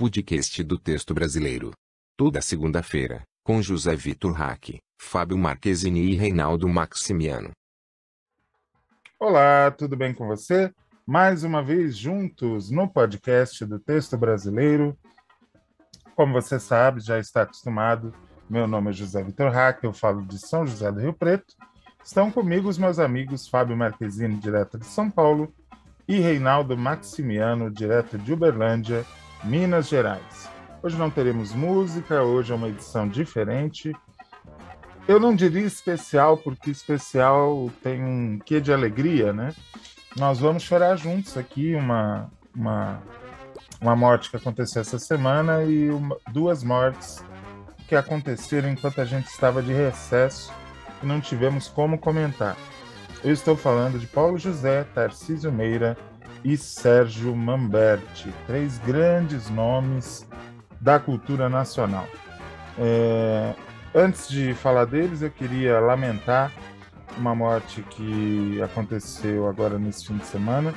podcast do texto brasileiro. Toda segunda-feira, com José Vitor Hack, Fábio Marquesini e Reinaldo Maximiano. Olá, tudo bem com você? Mais uma vez juntos no podcast do texto brasileiro. Como você sabe, já está acostumado, meu nome é José Vitor Hack, eu falo de São José do Rio Preto. Estão comigo os meus amigos Fábio Marquesini, direto de São Paulo, e Reinaldo Maximiano, direto de Uberlândia, Minas Gerais. Hoje não teremos música, hoje é uma edição diferente. Eu não diria especial, porque especial tem um quê de alegria, né? Nós vamos chorar juntos aqui uma, uma, uma morte que aconteceu essa semana e uma, duas mortes que aconteceram enquanto a gente estava de recesso e não tivemos como comentar. Eu estou falando de Paulo José Tarcísio Meira e Sérgio Mamberti, três grandes nomes da cultura nacional. É, antes de falar deles, eu queria lamentar uma morte que aconteceu agora nesse fim de semana.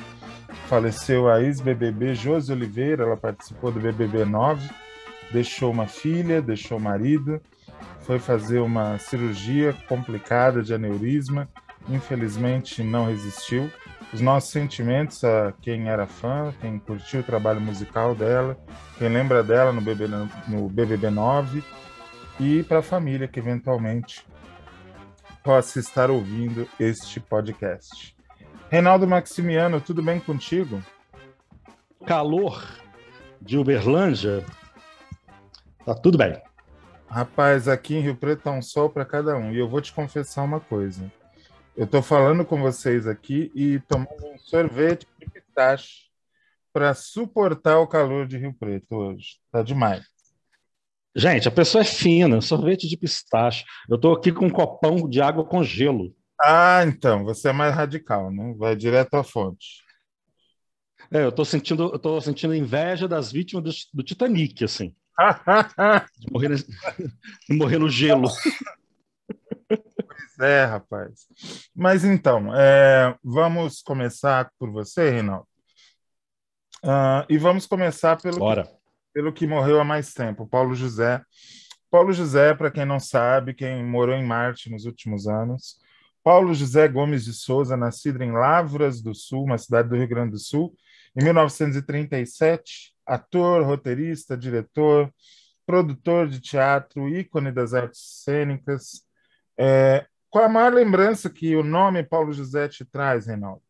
Faleceu a ex-BBB Josi Oliveira, ela participou do BBB 9, deixou uma filha, deixou o marido, foi fazer uma cirurgia complicada de aneurisma, infelizmente não resistiu os nossos sentimentos a quem era fã, quem curtiu o trabalho musical dela, quem lembra dela no, BB, no BBB 9 e para a família que eventualmente possa estar ouvindo este podcast. Reinaldo Maximiano, tudo bem contigo? Calor de Uberlândia, tá tudo bem. Rapaz, aqui em Rio Preto tá um sol para cada um. E eu vou te confessar uma coisa. Eu estou falando com vocês aqui e tomando um sorvete de pistache para suportar o calor de Rio Preto hoje. Tá demais. Gente, a pessoa é fina, sorvete de pistache. Eu estou aqui com um copão de água com gelo. Ah, então, você é mais radical, né? Vai direto à fonte. É, eu estou sentindo, eu tô sentindo inveja das vítimas do, do Titanic, assim. morrer, morrer no gelo é, rapaz. Mas então, é, vamos começar por você, Reinaldo. Uh, e vamos começar pelo que, pelo que morreu há mais tempo, Paulo José. Paulo José, para quem não sabe, quem morou em Marte nos últimos anos, Paulo José Gomes de Souza, nascido em Lavras do Sul, uma cidade do Rio Grande do Sul, em 1937, ator, roteirista, diretor, produtor de teatro, ícone das artes cênicas, é, qual é a maior lembrança que o nome Paulo José te traz, Reinaldo?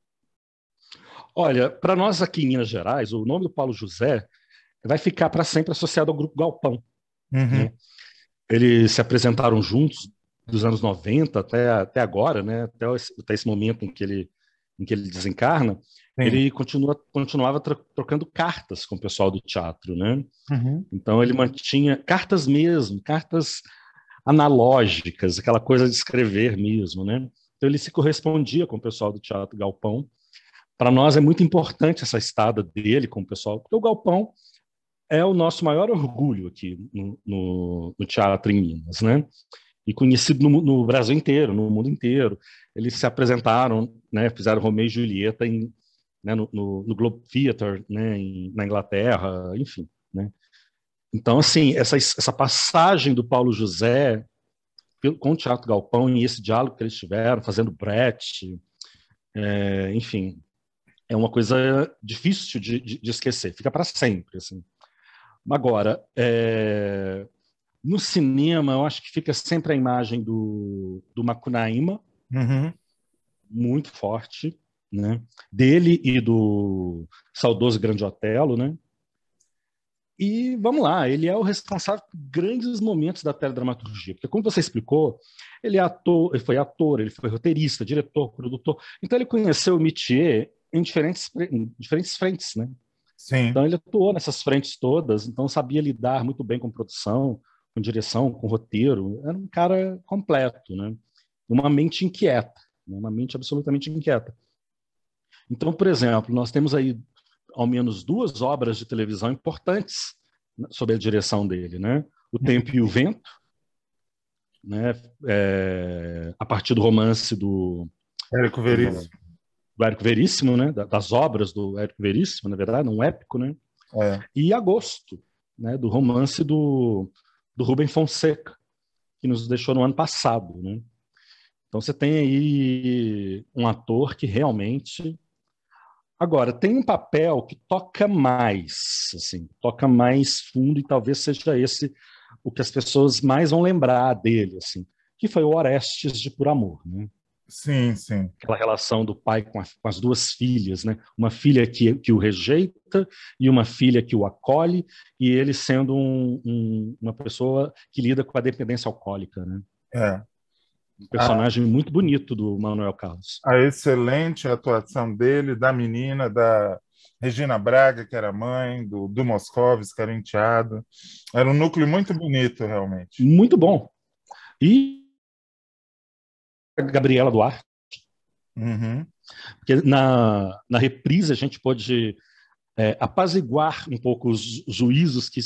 Olha, para nós aqui em Minas Gerais, o nome do Paulo José vai ficar para sempre associado ao Grupo Galpão. Uhum. Né? Eles se apresentaram juntos dos anos 90 até, até agora, né? até, esse, até esse momento em que ele, em que ele desencarna. Sim. Ele continua, continuava trocando cartas com o pessoal do teatro. Né? Uhum. Então ele mantinha cartas mesmo, cartas analógicas, aquela coisa de escrever mesmo, né? Então ele se correspondia com o pessoal do Teatro Galpão. Para nós é muito importante essa estada dele com o pessoal, porque o Galpão é o nosso maior orgulho aqui no, no, no teatro em Minas, né? E conhecido no, no, Brasil inteiro, no mundo inteiro. Eles se apresentaram, né? Fizeram Romeu e Julieta em, né? no, Globe Theatre, né? Em, na Inglaterra, enfim. Então, assim, essa, essa passagem do Paulo José com o Teatro Galpão e esse diálogo que eles tiveram, fazendo Brett, é, enfim, é uma coisa difícil de, de, de esquecer, fica para sempre. Assim. Agora, é, no cinema, eu acho que fica sempre a imagem do, do Macunaíma, uhum. muito forte, né? dele e do saudoso Grande Otelo, né? E vamos lá, ele é o responsável por grandes momentos da teledramaturgia, porque como você explicou, ele, é ator, ele foi ator, ele foi roteirista, diretor, produtor, então ele conheceu o métier em diferentes, em diferentes frentes, né? Sim. Então ele atuou nessas frentes todas, então sabia lidar muito bem com produção, com direção, com roteiro, era um cara completo, né? Uma mente inquieta, né? uma mente absolutamente inquieta. Então, por exemplo, nós temos aí ao menos duas obras de televisão importantes né, sob a direção dele, né? O Tempo e o Vento, né? É, a partir do romance do Érico Veríssimo, do Érico Veríssimo, né? Das obras do Érico Veríssimo, na verdade, é um épico, né? É. E Agosto, né? Do romance do do Rubem Fonseca, que nos deixou no ano passado, né? Então você tem aí um ator que realmente Agora, tem um papel que toca mais, assim, toca mais fundo, e talvez seja esse o que as pessoas mais vão lembrar dele, assim, que foi o Orestes de Por Amor, né? Sim, sim. Aquela relação do pai com, a, com, as duas filhas, né? Uma filha que, que o rejeita e uma filha que o acolhe, e ele sendo um, um, uma pessoa que lida com a dependência alcoólica, né? É. Um personagem muito bonito do Manuel Carlos. A excelente atuação dele, da menina, da Regina Braga, que era mãe, do, do Moscovis, que era enteado. Era um núcleo muito bonito, realmente. Muito bom. E a Gabriela Duarte. Uhum. Porque na, na reprise a gente pode é, apaziguar um pouco os juízos que,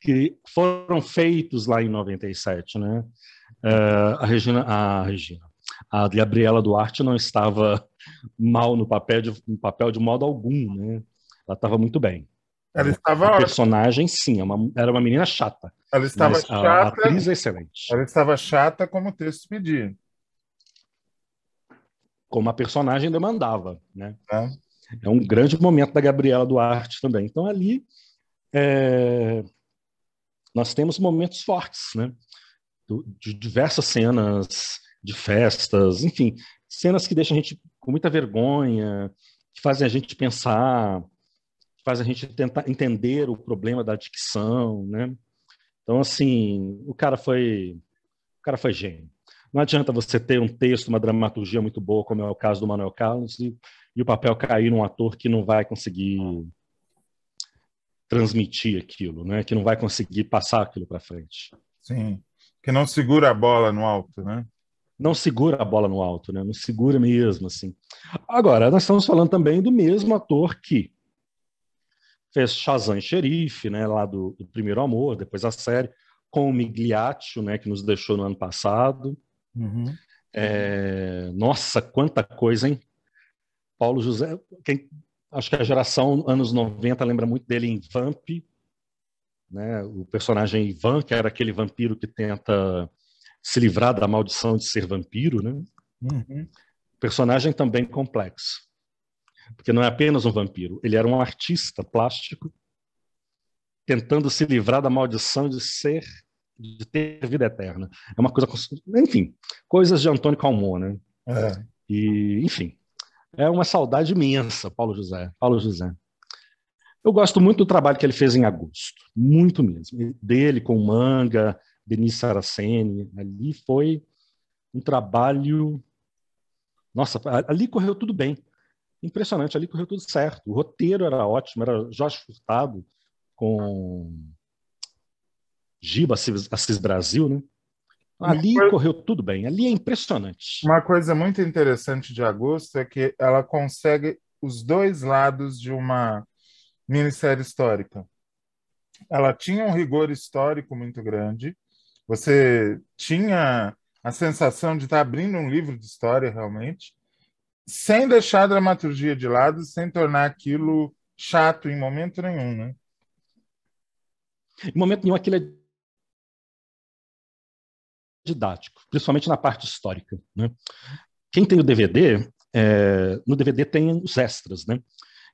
que foram feitos lá em 97, né? É, a Regina, a Regina, a Gabriela Duarte não estava mal no papel de, no papel de modo algum, né? Ela estava muito bem. Ela estava. É a personagem, sim, é uma, era uma menina chata. Ela estava chata. A atriz é excelente. Ela estava chata como o texto pedia. Como a personagem demandava, né? É. é um grande momento da Gabriela Duarte também. Então ali é... nós temos momentos fortes, né? do, de diversas cenas de festas, enfim, cenas que deixam a gente com muita vergonha, que fazem a gente pensar, que fazem a gente tentar entender o problema da adicção, né? Então, assim, o cara foi, o cara foi gênio. Não adianta você ter um texto, uma dramaturgia muito boa, como é o caso do Manuel Carlos, e, e o papel cair num ator que não vai conseguir transmitir aquilo, né? Que não vai conseguir passar aquilo para frente. Sim. Que não segura a bola no alto, né? Não segura a bola no alto, né? Não segura mesmo, assim. Agora, nós estamos falando também do mesmo ator que fez Shazam Xerife, né? Lá do, do Primeiro Amor, depois a série, com o Migliaccio, né? Que nos deixou no ano passado. Uhum. É, nossa, quanta coisa, hein? Paulo José, quem, acho que a geração anos 90 lembra muito dele em Vamp, né? O personagem Ivan, que era aquele vampiro que tenta se livrar da maldição de ser vampiro, né? Uhum. Personagem também complexo, porque não é apenas um vampiro, ele era um artista plástico tentando se livrar da maldição de ser de ter vida eterna. É uma coisa, enfim, coisas de Antônio Calmon, né? É. E, enfim, é uma saudade imensa, Paulo José. Paulo José. Eu gosto muito do trabalho que ele fez em agosto, muito mesmo. Dele com o Manga, Denise Saraceni, ali foi um trabalho. Nossa, ali correu tudo bem. Impressionante, ali correu tudo certo. O roteiro era ótimo, era Jorge Furtado com Giba Assis Brasil, né? Ali coisa... correu tudo bem, ali é impressionante. Uma coisa muito interessante de Agosto é que ela consegue os dois lados de uma minissérie histórica. Ela tinha um rigor histórico muito grande, você tinha a sensação de estar abrindo um livro de história realmente, sem deixar a dramaturgia de lado, sem tornar aquilo chato em momento nenhum, né? Em momento nenhum aquilo é didático, principalmente na parte histórica, né? Quem tem o DVD, é, no DVD tem os extras, né?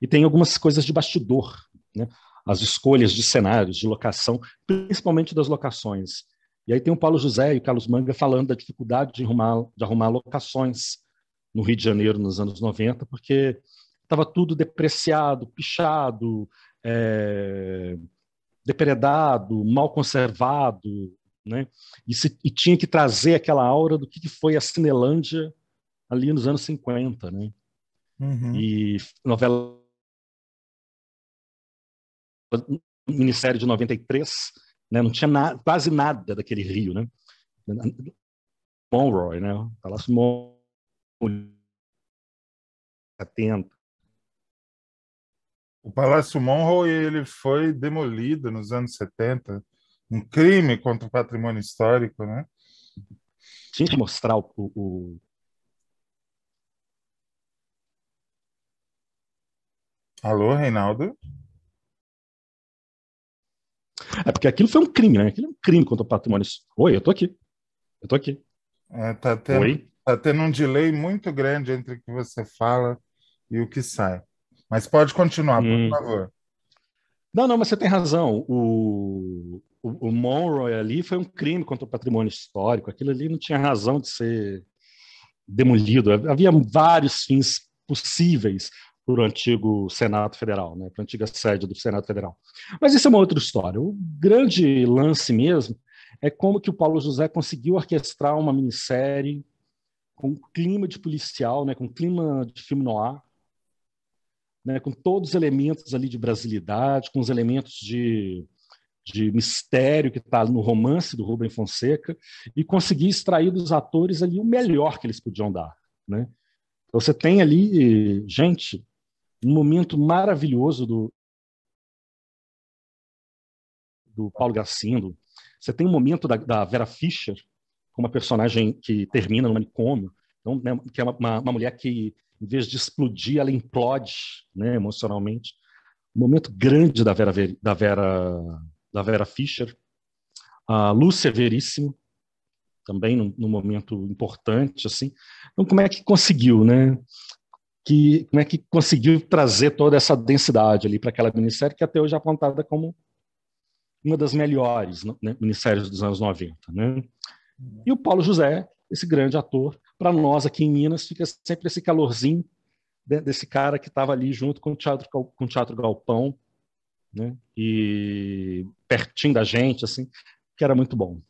E tem algumas coisas de bastidor, né? as escolhas de cenários, de locação, principalmente das locações. E aí tem o Paulo José e o Carlos Manga falando da dificuldade de arrumar, de arrumar locações no Rio de Janeiro nos anos 90, porque estava tudo depreciado, pichado, é, depredado, mal conservado, né? E, se, e, tinha que trazer aquela aura do que, foi a Cinelândia ali nos anos 50, né? Uhum. E novela minissérie de 93, né? não tinha na, quase nada daquele Rio, né? Monroy, né? Palácio Monroy, atento. O Palácio Monroy ele foi demolido nos anos 70, um crime contra o patrimônio histórico, né? Tinha que mostrar o, o... Alô, Reinaldo? É porque aquilo foi um crime, né? Aquilo é um crime contra o patrimônio. Oi, eu tô aqui. Eu tô aqui. É, tá, tendo, Oi? tá tendo um delay muito grande entre o que você fala e o que sai. Mas pode continuar, por hum. favor. Não, não, mas você tem razão. O, o, o, Monroe ali foi um crime contra o patrimônio histórico. Aquilo ali não tinha razão de ser demolido. Havia vários fins possíveis para o antigo Senado Federal, né, para a antiga sede do Senado Federal. Mas isso é uma outra história. O grande lance mesmo é como que o Paulo José conseguiu orquestrar uma minissérie com clima de policial, né, com clima de filme noir, né, com todos os elementos ali de brasilidade, com os elementos de, de mistério que está no romance do Rubem Fonseca, e conseguir extrair dos atores ali o melhor que eles podiam dar. Né? Então você tem ali gente um momento maravilhoso do, do Paulo Gacindo. Você tem um momento da, da Vera Fischer, uma personagem que termina no manicômio, então, né, que é uma, uma, mulher que, em vez de explodir, ela implode né, emocionalmente. Um momento grande da Vera, da Vera, da Vera Fischer. A Lúcia Veríssimo, também num, num, momento importante. assim. Então, como é que conseguiu? Né? que, é que conseguiu trazer toda essa densidade ali para aquela minissérie que até hoje é apontada como uma das melhores né, né minisséries dos anos 90. Né? E o Paulo José, esse grande ator, para nós aqui em Minas fica sempre esse calorzinho desse cara que estava ali junto com o Teatro, com o teatro Galpão né? e pertinho da gente, assim, que era muito bom.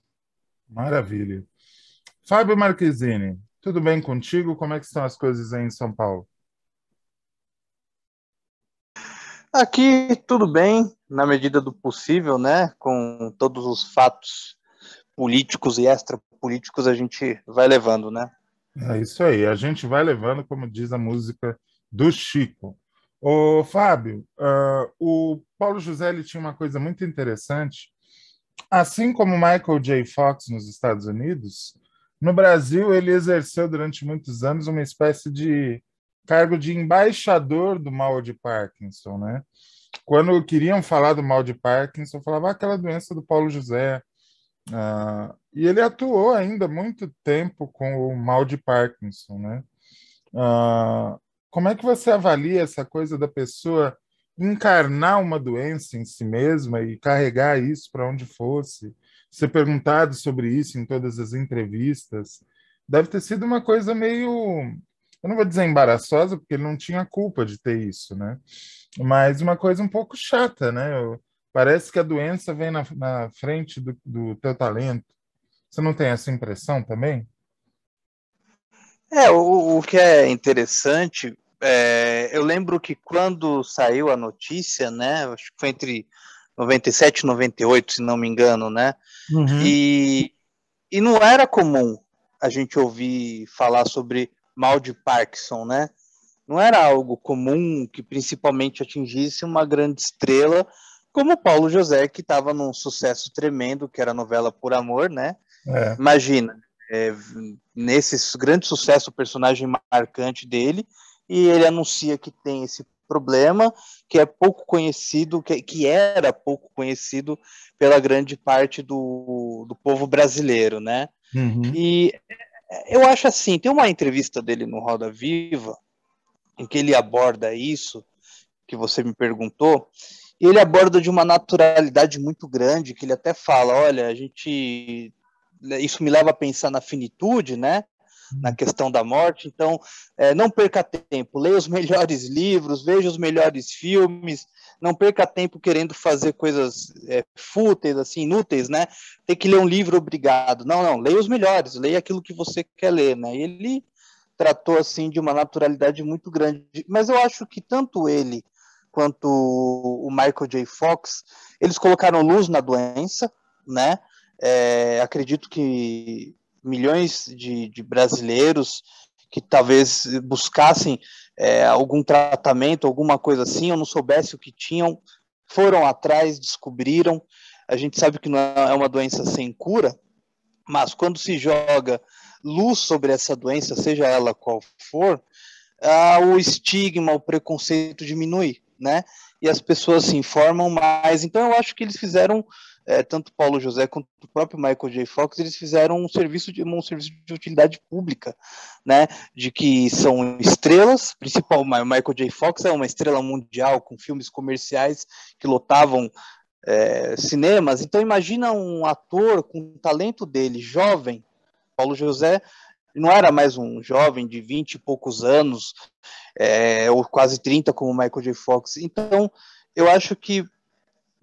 Maravilha. Fábio Marquezine, tudo bem contigo? Como é que estão as coisas aí em São Paulo? Aqui tudo bem, na medida do possível, né? Com todos os fatos políticos e extrapolíticos a gente vai levando, né? É isso aí, a gente vai levando, como diz a música do Chico. Ô, Fábio, uh, o Paulo José ele tinha uma coisa muito interessante. Assim como Michael J. Fox nos Estados Unidos, no Brasil ele exerceu durante muitos anos uma espécie de cargo de embaixador do mal de Parkinson, né? Quando queriam falar do mal de Parkinson, falava ah, aquela doença do Paulo José. Ah, e ele atuou ainda muito tempo com o mal de Parkinson, né? Ah, como é que você avalia essa coisa da pessoa encarnar uma doença em si mesma e carregar isso para onde fosse? Ser perguntado sobre isso em todas as entrevistas deve ter sido uma coisa meio eu não vou dizer embaraçosa, porque ele não tinha culpa de ter isso, né? Mas uma coisa um pouco chata, né? Eu, parece que a doença vem na, na frente do, do teu talento. Você não tem essa impressão também? É, o, o que é interessante, é, eu lembro que quando saiu a notícia, né? Acho que foi entre 97 e 98, se não me engano, né? Uhum. E, e não era comum a gente ouvir falar sobre mal de Parkinson, né? Não era algo comum que principalmente atingisse uma grande estrela como Paulo José, que estava num sucesso tremendo, que era a novela Por Amor, né? É. Imagina, é, nesse grande sucesso, o personagem marcante dele, e ele anuncia que tem esse problema, que é pouco conhecido, que, que era pouco conhecido pela grande parte do, do povo brasileiro, né? Uhum. E eu acho assim, tem uma entrevista dele no Roda Viva, em que ele aborda isso, que você me perguntou, e ele aborda de uma naturalidade muito grande, que ele até fala, olha, a gente... Isso me leva a pensar na finitude, né? na questão da morte. Então, é, não perca tempo, leia os melhores livros, veja os melhores filmes, não perca tempo querendo fazer coisas é, fúteis, assim, inúteis, né? Tem que ler um livro, obrigado. Não, não, leia os melhores, leia aquilo que você quer ler, né? ele tratou, assim, de uma naturalidade muito grande. Mas eu acho que tanto ele quanto o Michael J. Fox, eles colocaram luz na doença, né? É, acredito que milhões de, de brasileiros que talvez buscassem é, algum tratamento, alguma coisa assim, ou não soubesse o que tinham, foram atrás, descobriram. A gente sabe que não é uma doença sem cura, mas quando se joga luz sobre essa doença, seja ela qual for, ah, o estigma, o preconceito diminui, né? E as pessoas se informam mais. Então, eu acho que eles fizeram é, tanto Paulo José quanto o próprio Michael J. Fox, eles fizeram um serviço de um serviço de utilidade pública, né? De que são estrelas, principal o Michael J. Fox é uma estrela mundial com filmes comerciais que lotavam é, cinemas. Então imagina um ator com o talento dele, jovem, Paulo José não era mais um jovem de 20 e poucos anos, é, ou quase 30 como o Michael J. Fox. Então, eu acho que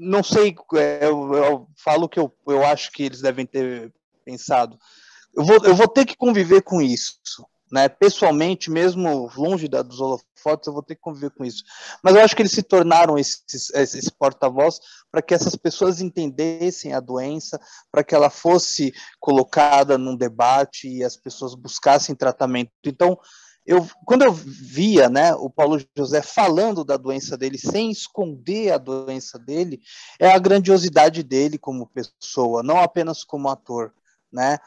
não sei, é, eu, eu falo que eu, eu acho que eles devem ter pensado. Eu vou, eu vou ter que conviver com isso. Né? Pessoalmente, mesmo longe da, dos holofotes, eu vou ter que conviver com isso. Mas eu acho que eles se tornaram esses, esses porta-voz para que essas pessoas entendessem a doença, para que ela fosse colocada num debate e as pessoas buscassem tratamento. Então, eu, quando eu via né, o Paulo José falando da doença dele, sem esconder a doença dele, é a grandiosidade dele como pessoa, não apenas como ator. Né?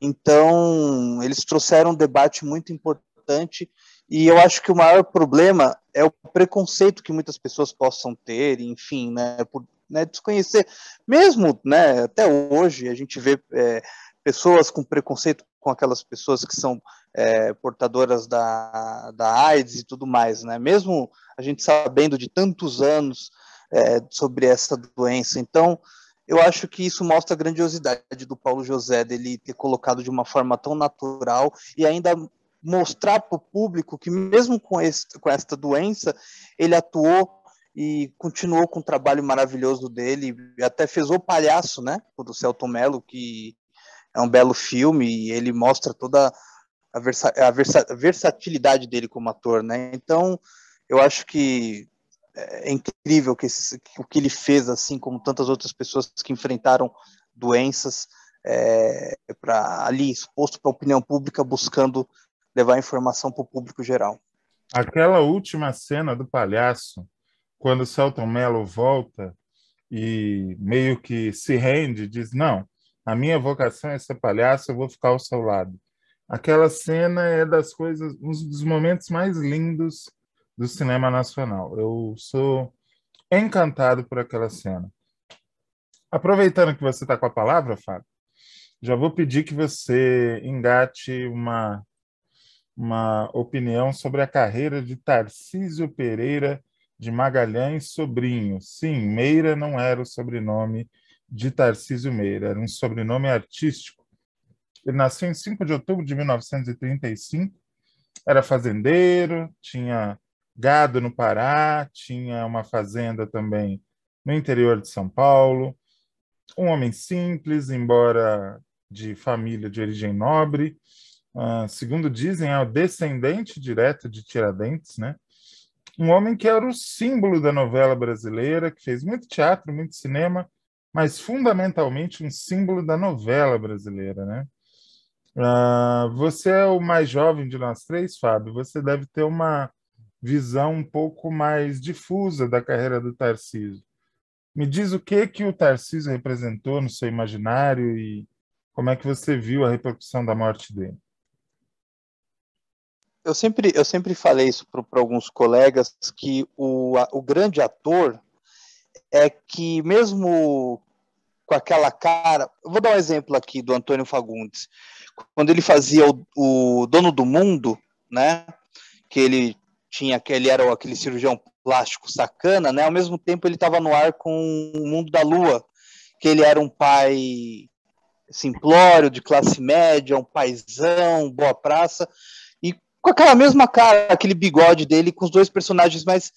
Então, eles trouxeram um debate muito importante e eu acho que o maior problema é o preconceito que muitas pessoas possam ter, enfim, né, por né, desconhecer. Mesmo né, até hoje, a gente vê é, pessoas com preconceito com aquelas pessoas que são é, portadoras da, da AIDS e tudo mais, né? Mesmo a gente sabendo de tantos anos é, sobre essa doença. Então, eu acho que isso mostra a grandiosidade do Paulo José, dele ter colocado de uma forma tão natural e ainda mostrar para o público que, mesmo com, esse com esta doença, ele atuou e continuou com o trabalho maravilhoso dele, até fez o palhaço, né, do Celton Mello, que é um belo filme e ele mostra toda a, versa a, versa a versatilidade dele como ator, né? Então, eu acho que é, é incrível que esse, o que ele fez, assim como tantas outras pessoas que enfrentaram doenças, é, para ali exposto para a opinião pública, buscando levar informação para o público geral. Aquela última cena do palhaço, quando o Celton Mello volta e meio que se rende, diz: Não, a minha vocação é ser palhaço, eu vou ficar ao seu lado. Aquela cena é das coisas, um dos momentos mais lindos do cinema nacional. Eu sou encantado por aquela cena. Aproveitando que você está com a palavra, Fábio, já vou pedir que você engate uma, uma opinião sobre a carreira de Tarcísio Pereira de Magalhães Sobrinho. Sim, Meira não era o sobrenome de Tarcísio Meira, era um sobrenome artístico. Ele nasceu em 5 de outubro de 1935, era fazendeiro, tinha gado no Pará, tinha uma fazenda também no interior de São Paulo. Um homem simples, embora de família de origem nobre. Uh, segundo dizem, é o descendente direto de Tiradentes, né? Um homem que era o símbolo da novela brasileira, que fez muito teatro, muito cinema, mas fundamentalmente um símbolo da novela brasileira, né? Uh, você é o mais jovem de nós três, Fábio. Você deve ter uma visão um pouco mais difusa da carreira do Tarcísio. Me diz o que que o Tarcísio representou no seu imaginário e como é que você viu a repercussão da morte dele? Eu sempre, eu sempre falei isso para alguns colegas que o, a, o grande ator é que mesmo com aquela cara, eu vou dar um exemplo aqui do Antônio Fagundes, quando ele fazia o, o Dono do Mundo, né, que ele tinha aquele era aquele cirurgião plástico sacana, né? Ao mesmo tempo ele estava no ar com o Mundo da Lua, que ele era um pai simplório, de classe média, um paisão, boa praça, e com aquela mesma cara, aquele bigode dele, com os dois personagens, mas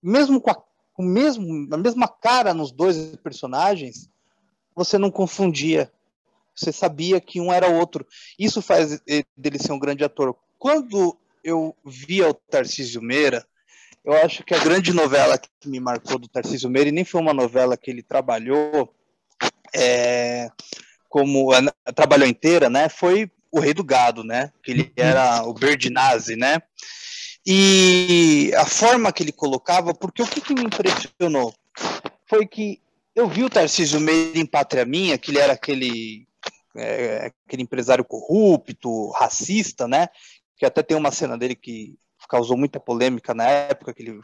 mesmo com a o mesmo, a mesma cara nos dois personagens, você não confundia. Você sabia que um era o outro. Isso faz dele ser um grande ator. Quando eu via o Tarcísio Meira, eu acho que a grande novela que me marcou do Tarcísio Meira, e nem foi uma novela que ele trabalhou, é, como trabalhou inteira, né? Foi o Rei do Gado, né? Que ele era o Berdinazzi, né? e a forma que ele colocava, porque o que, que me impressionou foi que eu vi o Tarcísio Meira em Pátria Minha, que ele era aquele, é, aquele empresário corrupto, racista, né? Que até tem uma cena dele que causou muita polêmica na época, que ele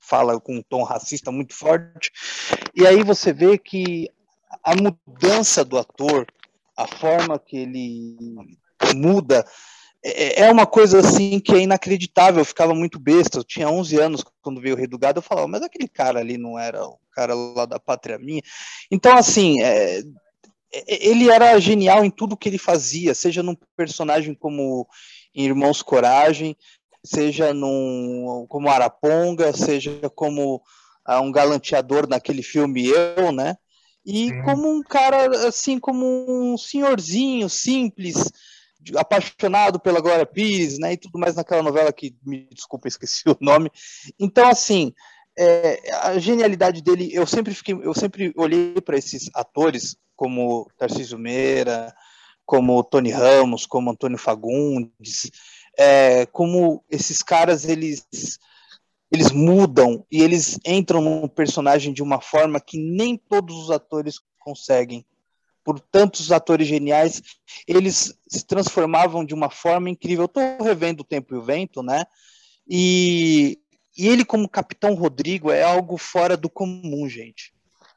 fala com um tom racista muito forte. E aí você vê que a mudança do ator, a forma que ele muda é, é, é uma coisa assim que é inacreditável. Eu ficava muito besta. Eu tinha 11 anos quando veio o Rei do Gado. Eu falava, mas aquele cara ali não era o cara lá da pátria minha. Então, assim, é, é, ele era genial em tudo que ele fazia, seja num personagem como Irmãos Coragem, seja num, como Araponga, seja como ah, um galanteador naquele filme Eu, né? E Sim. como um cara, assim, como um senhorzinho simples apaixonado pela Glória Pires, né, e tudo mais naquela novela que, me desculpa, esqueci o nome. Então, assim, é, a genialidade dele, eu sempre fiquei, eu sempre olhei para esses atores como Tarcísio Meira, como Tony Ramos, como Antônio Fagundes, é, como esses caras eles eles mudam e eles entram no personagem de uma forma que nem todos os atores conseguem por tantos atores geniais, eles se transformavam de uma forma incrível. Eu estou revendo O Tempo e o Vento, né? E, e ele, como Capitão Rodrigo, é algo fora do comum, gente.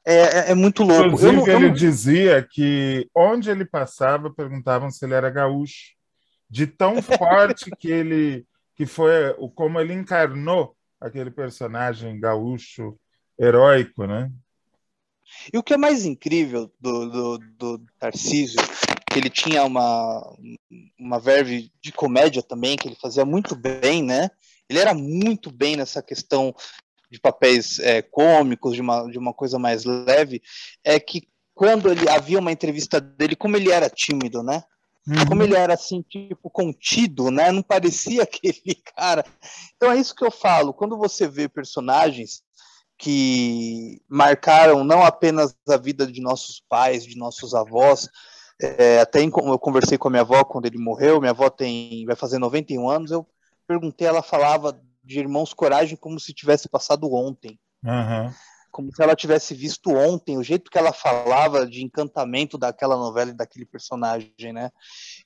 É, é, é muito louco. Inclusive, eu não, eu não... ele dizia que onde ele passava, perguntavam se ele era gaúcho. De tão forte que ele que foi o como ele encarnou aquele personagem gaúcho heróico, né? E o que é mais incrível do, do, do Tarcísio, que ele tinha uma, uma verve de comédia também, que ele fazia muito bem, né? Ele era muito bem nessa questão de papéis é, cômicos, de uma, de uma coisa mais leve, é que quando ele havia uma entrevista dele, como ele era tímido, né? Uhum. Como ele era assim, tipo, contido, né? Não parecia aquele cara. Então é isso que eu falo. Quando você vê personagens que marcaram não apenas a vida de nossos pais, de nossos avós. É, até em, eu conversei com a minha avó quando ele morreu. Minha avó tem, vai fazer 91 anos. Eu perguntei, ela falava de Irmãos Coragem como se tivesse passado ontem. Uhum. Como se ela tivesse visto ontem, o jeito que ela falava de encantamento daquela novela e daquele personagem, né?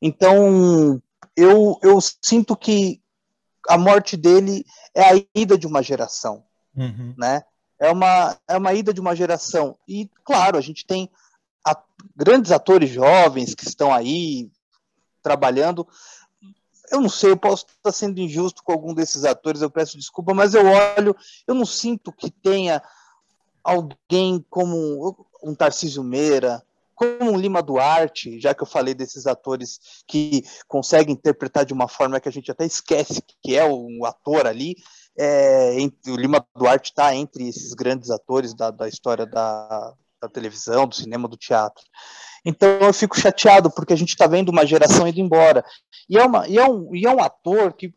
Então, eu, eu sinto que a morte dele é a ida de uma geração, uhum. né? é uma, é uma ida de uma geração. E, claro, a gente tem a, grandes atores jovens que estão aí trabalhando. Eu não sei, eu posso estar sendo injusto com algum desses atores, eu peço desculpa, mas eu olho, eu não sinto que tenha alguém como um Tarcísio Meira, como um Lima Duarte, já que eu falei desses atores que conseguem interpretar de uma forma que a gente até esquece que é um ator ali, é, entre, o Lima Duarte está entre esses grandes atores da, da história da, da televisão, do cinema, do teatro. Então eu fico chateado porque a gente está vendo uma geração indo embora. E é, uma, e, é um, e é um ator que,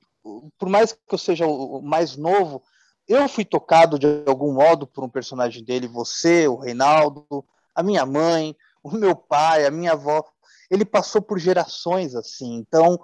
por mais que eu seja o mais novo, eu fui tocado de algum modo por um personagem dele, você, o Reinaldo, a minha mãe, o meu pai, a minha avó. Ele passou por gerações assim. Então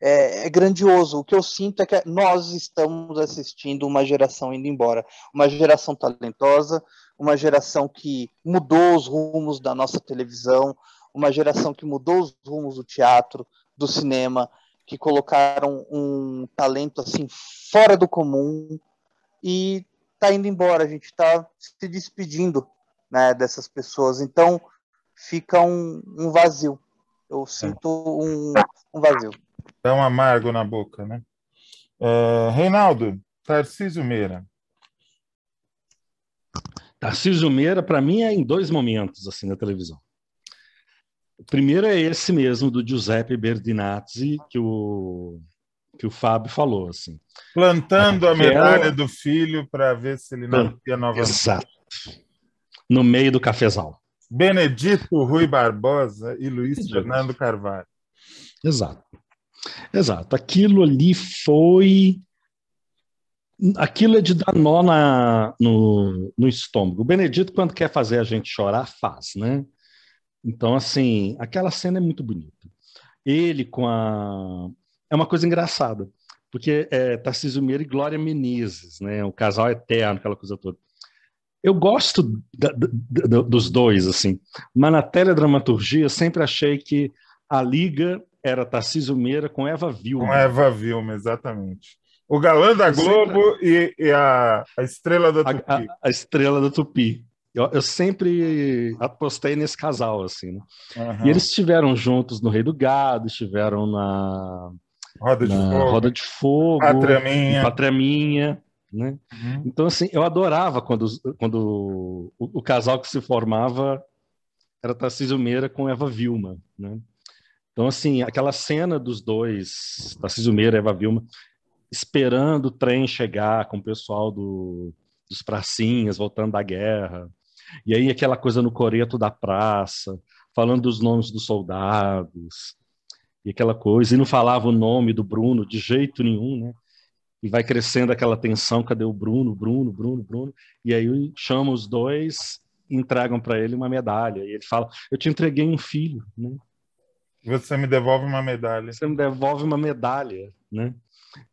é, é, grandioso. O que eu sinto é que nós estamos assistindo uma geração indo embora, uma geração talentosa, uma geração que mudou os rumos da nossa televisão, uma geração que mudou os rumos do teatro, do cinema, que colocaram um talento assim fora do comum e está indo embora. A gente está se despedindo né, dessas pessoas. Então fica um, um vazio. Eu sinto um, um vazio dá tá um amargo na boca, né? É, Reinaldo, Tarcísio Meira. Tarcísio Meira, para mim, é em dois momentos assim na televisão. O primeiro é esse mesmo, do Giuseppe Berdinazzi, que o, que o Fábio falou. assim. Plantando é, a medalha é do filho para ver se ele nascia novamente. Exato. No meio do cafezal. Benedito Rui Barbosa e Luiz Fernando Carvalho. Exato. Exato. Aquilo ali foi. Aquilo é de dar nó na, no, no estômago. O Benedito, quando quer fazer a gente chorar, faz, né? Então, assim, aquela cena é muito bonita. Ele com a. É uma coisa engraçada, porque é Tarcísio Meira e Glória Menezes, né? O casal eterno, aquela coisa toda. Eu gosto da, da, dos dois, assim, mas na teledramaturgia eu sempre achei que a liga era Tarcísio Meira com Eva Vilma. Com Eva Vilma, exatamente. O galã da Globo sempre... e, e a, a, estrela da Tupi. A, a, a estrela da Tupi. Eu, eu, sempre apostei nesse casal, assim. Né? Uhum. E eles estiveram juntos no Rei do Gado, estiveram na Roda de na Fogo, Roda de Fogo Pátria Minha. Pátria Minha né? Uhum. Então, assim, eu adorava quando, quando o, o, casal que se formava era Tarcísio Meira com Eva Vilma, né? Então, assim, aquela cena dos dois, da Cisumeira e Eva Vilma, esperando o trem chegar com o pessoal do, dos pracinhas voltando da guerra, e aí aquela coisa no coreto da praça, falando os nomes dos soldados, e aquela coisa, e não falava o nome do Bruno de jeito nenhum, né? E vai crescendo aquela tensão, cadê o Bruno, Bruno, Bruno, Bruno? E aí chama os dois, entregam para ele uma medalha, e ele fala, eu te entreguei um filho, né? Você me devolve uma medalha. Você me devolve uma medalha, né?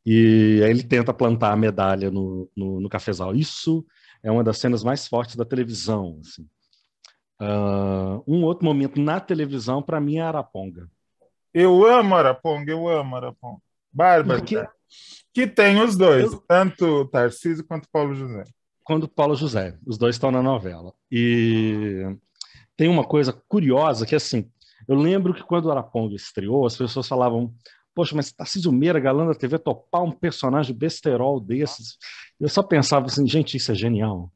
E aí ele tenta plantar a medalha no, no, no cafezal. Isso é uma das cenas mais fortes da televisão. Assim. Uh, um outro momento na televisão, para mim, é Araponga. Eu amo Araponga, eu amo Araponga. Bárbara, Porque... que tem os dois, eu... tanto Tarcísio quanto Paulo José. Quando Paulo José, os dois estão na novela. E tem uma coisa curiosa que, assim, eu lembro que quando o Araponga estreou, as pessoas falavam, poxa, mas Tarcísio Meira, galã da TV, topar um personagem besterol desses. Eu só pensava assim, gente, isso é genial.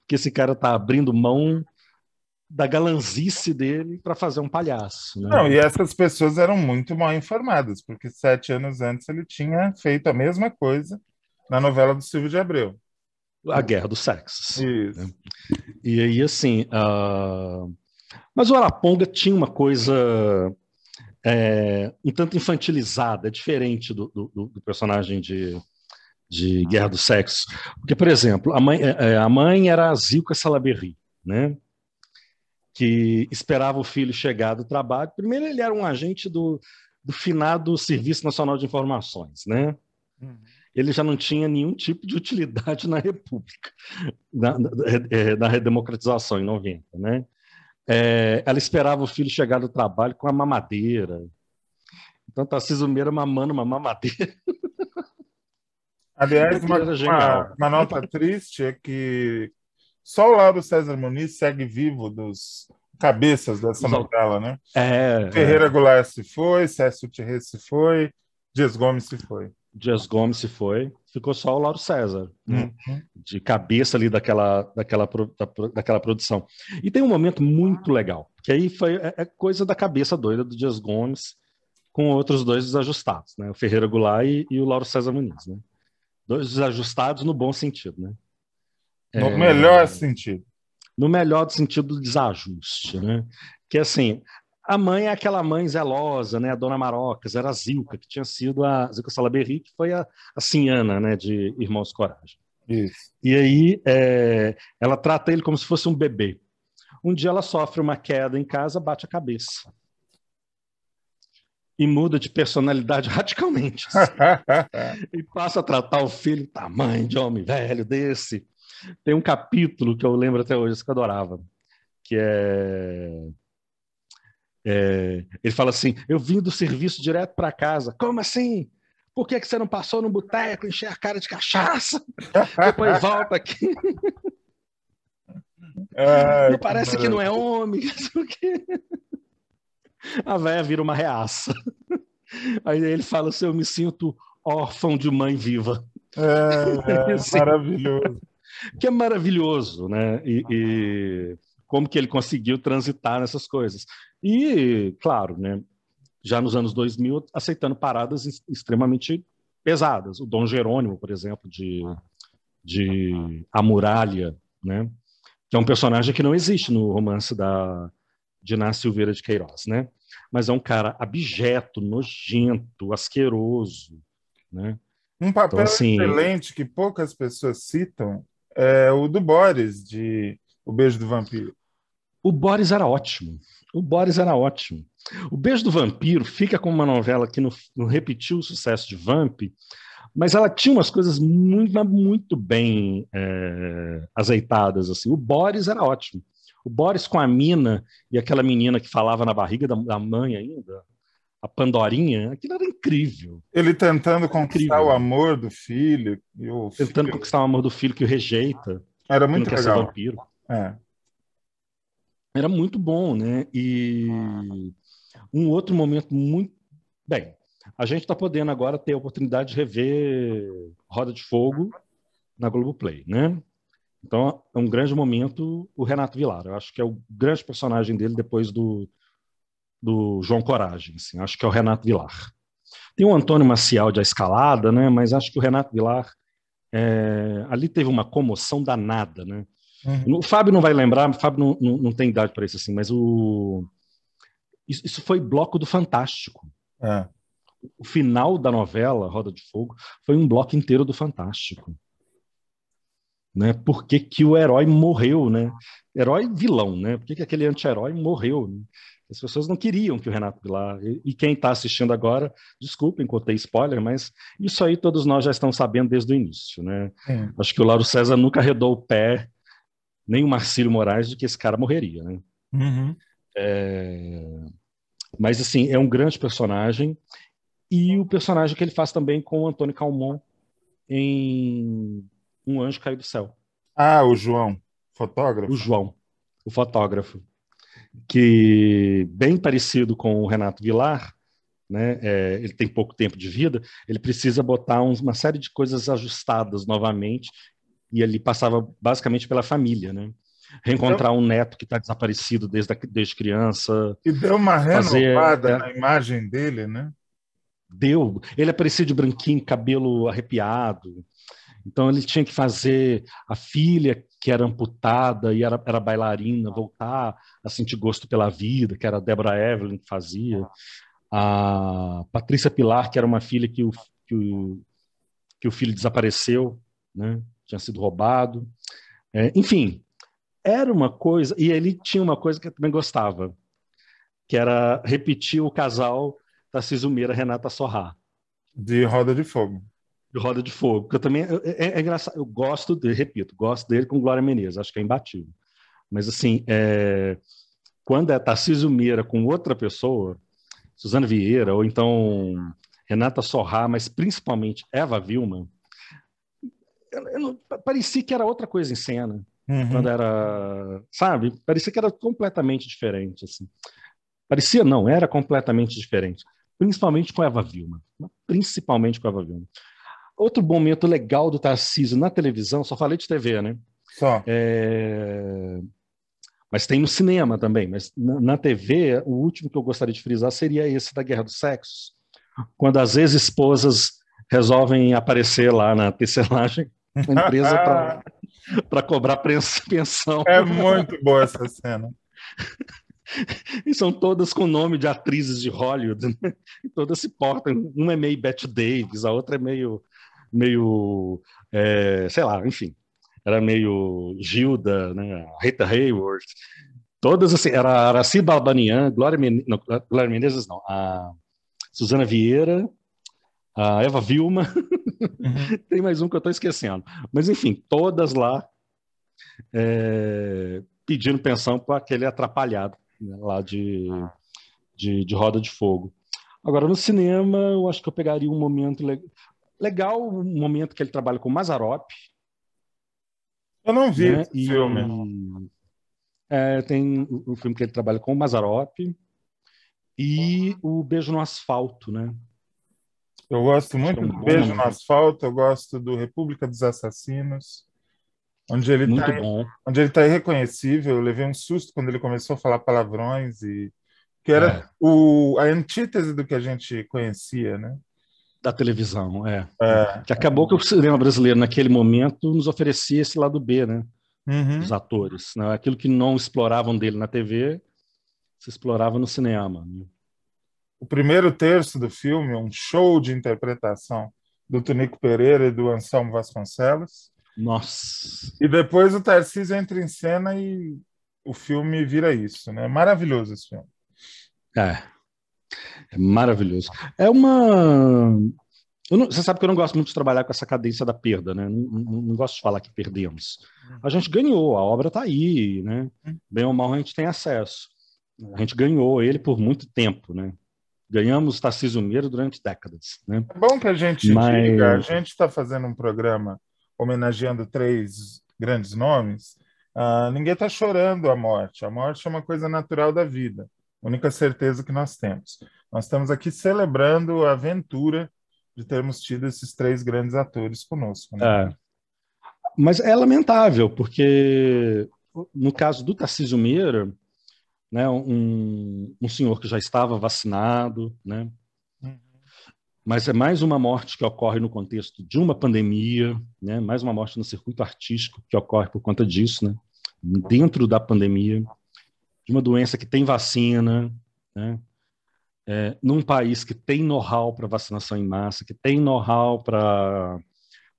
Porque esse cara tá abrindo mão da galanzice dele para fazer um palhaço. Né? Não, e essas pessoas eram muito mal informadas, porque sete anos antes ele tinha feito a mesma coisa na novela do Silvio de Abreu. A Guerra dos Sexos. Isso. Né? E aí, assim, ah, mas o Araponga tinha uma coisa é, um tanto infantilizada, é diferente do, do, do personagem de, de, Guerra do Sexo. Porque, por exemplo, a mãe, é, é, a mãe era a Zilka Salaberry, né? que esperava o filho chegar do trabalho. Primeiro, ele era um agente do, do finado Serviço Nacional de Informações. Né? Uhum. Ele já não tinha nenhum tipo de utilidade na República, na, na, na redemocratização em 90. Né? É, ela esperava o filho chegar do trabalho com a mamadeira. Então, Tarcísio Meira mamando uma mamadeira. Aliás, uma, uma, uma, nota triste é que só o Lauro César Muniz segue vivo dos cabeças dessa Os... novela, né? É, é. Ferreira é. Goulart se foi, Cécio Tirré se foi, Dias Gomes se foi. Dias Gomes se foi ficou só o Lauro César, né? Uhum. de cabeça ali daquela, daquela, daquela produção. E tem um momento muito legal, que aí foi é, é, coisa da cabeça doida do Dias Gomes com outros dois desajustados, né? o Ferreira Goulart e, e o Lauro César Muniz. Né? Dois desajustados no bom sentido. Né? No é... melhor sentido. No melhor sentido do desajuste, né? Que assim, a mãe é aquela mãe zelosa, né? A dona Marocas, era a Zilca, que tinha sido a, Zilca Salaberry, que foi a, a né? De Irmãos Coragem. Isso. E aí é, ela trata ele como se fosse um bebê. Um dia ela sofre uma queda em casa, bate a cabeça. E muda de personalidade radicalmente. Assim. e passa a tratar o filho tamanho tá, de homem velho desse. Tem um capítulo que eu lembro até hoje, que eu adorava, que é é, ele fala assim: Eu vim do serviço direto para casa. Como assim? Por que, que você não passou no boteco, encher a cara de cachaça? Depois volta aqui. Ai, parece que não é homem. a véia vira uma reaça. Aí ele fala assim: Eu me sinto órfão de mãe viva. É, é assim, maravilhoso. Que é maravilhoso, né? E, e como que ele conseguiu transitar nessas coisas. E, claro, né, já nos anos 2000, aceitando paradas extremamente pesadas. O Dom Jerônimo, por exemplo, de, de A Muralha, né, que é um personagem que não existe no romance da de Silveira de Queiroz, né? Mas é um cara abjeto, nojento, asqueroso, né? Um papel então, assim... excelente que poucas pessoas citam é o do Boris, de O Beijo do Vampiro. O Boris era ótimo. O Boris era ótimo. O Beijo do Vampiro fica como uma novela que não, não repetiu o sucesso de Vamp, mas ela tinha umas coisas muito, muito bem é, azeitadas. assim. O Boris era ótimo. O Boris com a mina e aquela menina que falava na barriga da, da mãe ainda, a Pandorinha, aquilo era incrível. Ele tentando conquistar incrível. o amor do filho. O tentando filho... conquistar o amor do filho que o rejeita. Era muito que Vampiro. É era muito bom, né? E um outro momento muito. Bem, a gente está podendo agora ter a oportunidade de rever Roda de Fogo na Globo Play, né? Então, é um grande momento o Renato Vilar. Eu acho que é o grande personagem dele depois do, do João Coragem. Assim. Acho que é o Renato Vilar. Tem o Antônio Maciel de A Escalada, né? mas acho que o Renato Vilar é... ali teve uma comoção danada. Né? Uhum. O Fábio não vai lembrar, o Fábio não, não, não tem idade para isso assim, mas o isso, isso foi bloco do Fantástico. É. O final da novela Roda de Fogo foi um bloco inteiro do Fantástico. Né? Por que, que o herói morreu, né? Herói vilão, né? Por que, que aquele anti-herói morreu? Né? As pessoas não queriam que o Renato Pilar. E quem está assistindo agora, desculpem contei spoiler, mas isso aí todos nós já estamos sabendo desde o início, né? É. Acho que o Lauro César nunca arredou o pé nem o Marcílio Moraes do que esse cara morreria, né? Uhum. É... Mas, assim, é um grande personagem. E o personagem que ele faz também com o Antônio Calmon em Um Anjo Caiu do Céu. Ah, o João, fotógrafo. O João, o fotógrafo. Que, bem parecido com o Renato Vilar, né? É, ele tem pouco tempo de vida, ele precisa botar uns, uma série de coisas ajustadas novamente e ele passava basicamente pela família, né? Reencontrar então, um neto que está desaparecido desde, a, desde criança. E deu uma renovada é. na imagem dele, né? Deu. Ele aparecia de branquinho, cabelo arrepiado. Então ele tinha que fazer a filha que era amputada e era, era bailarina voltar a sentir gosto pela vida, que era a Deborah Evelyn que fazia. A Patrícia Pilar, que era uma filha que o, que o, que o filho desapareceu, né? tinha sido roubado. É, enfim, era uma coisa, e ele tinha uma coisa que eu também gostava, que era repetir o casal Tarcísio Meira Renata Sorrá. De Roda de Fogo. De Roda de Fogo, que eu também, é, é engraçado, eu gosto dele, repito, gosto dele com Glória Menezes, acho que é imbatível. Mas assim, é, quando é Tarcísio tá Meira com outra pessoa, Suzana Vieira, ou então Renata Sorrá, mas principalmente Eva Vilma, não, parecia que era outra coisa em cena. Uhum. Quando era, sabe? Parecia que era completamente diferente, assim. Parecia não, era completamente diferente. Principalmente com Eva Vilma. Principalmente com Eva Vilma. Outro momento legal do Tarcísio na televisão, só falei de TV, né? Só. É... Mas tem no cinema também. Mas na, na TV, o último que eu gostaria de frisar seria esse da Guerra dos Sexos. Quando às vezes esposas resolvem aparecer lá na tecelagem empresa para cobrar pensão. É muito boa essa cena. e são todas com nome de atrizes de Hollywood, né? E todas se portam. Uma é meio Bette Davis, a outra é meio, meio é, sei lá, enfim. Era meio Gilda, né? Rita Hayworth Todas assim, era Araci Balbanian, Glória, Men Glória Menezes, não, a Suzana Vieira, a Eva Vilma, uhum. tem mais um que eu estou esquecendo. Mas, enfim, todas lá é, pedindo pensão para aquele atrapalhado né, lá de, de, de, Roda de Fogo. Agora, no cinema, eu acho que eu pegaria um momento le legal, um momento que ele trabalha com Mazarop. Eu não vi né, esse filme. é, tem um filme que ele trabalha com o Mazarop e o Beijo no Asfalto, né? Eu gosto muito do Beijo no né? Asfalto, eu gosto do República dos Assassinos, onde ele está onde ele tá irreconhecível. Eu levei um susto quando ele começou a falar palavrões e que era é. o a antítese do que a gente conhecia, né? Da televisão, é. é. Que acabou que o cinema brasileiro naquele momento nos oferecia esse lado B, né? Uhum. Dos atores, né? aquilo que não exploravam dele na TV se explorava no cinema. Né? O primeiro terço do filme é um show de interpretação do Tonico Pereira e do Anselmo Vasconcelos. Nossa! E depois o Tarcísio entra em cena e o filme vira isso, né? Maravilhoso esse filme. É. É maravilhoso. É uma. Não... você sabe que eu não gosto muito de trabalhar com essa cadência da perda, né? Não, não, não gosto de falar que perdemos. A gente ganhou, a obra está aí, né? Hum. Bem ou mal a gente tem acesso. A gente ganhou ele por muito tempo, né? Ganhamos Tarcísio Meira durante décadas. Né? É bom que a gente Mas... diga, a gente está fazendo um programa homenageando três grandes nomes, uh, ninguém está chorando a morte. A morte é uma coisa natural da vida, única certeza que nós temos. Nós estamos aqui celebrando a aventura de termos tido esses três grandes atores conosco. Né? É. Mas é lamentável, porque no caso do Tarcísio Meira, né, um, um senhor que já estava vacinado, né? Uhum. Mas é mais uma morte que ocorre no contexto de uma pandemia, né? Mais uma morte no circuito artístico que ocorre por conta disso, né? Dentro da pandemia, de uma doença que tem vacina, né? É, num país que tem know-how para vacinação em massa, que tem know-how para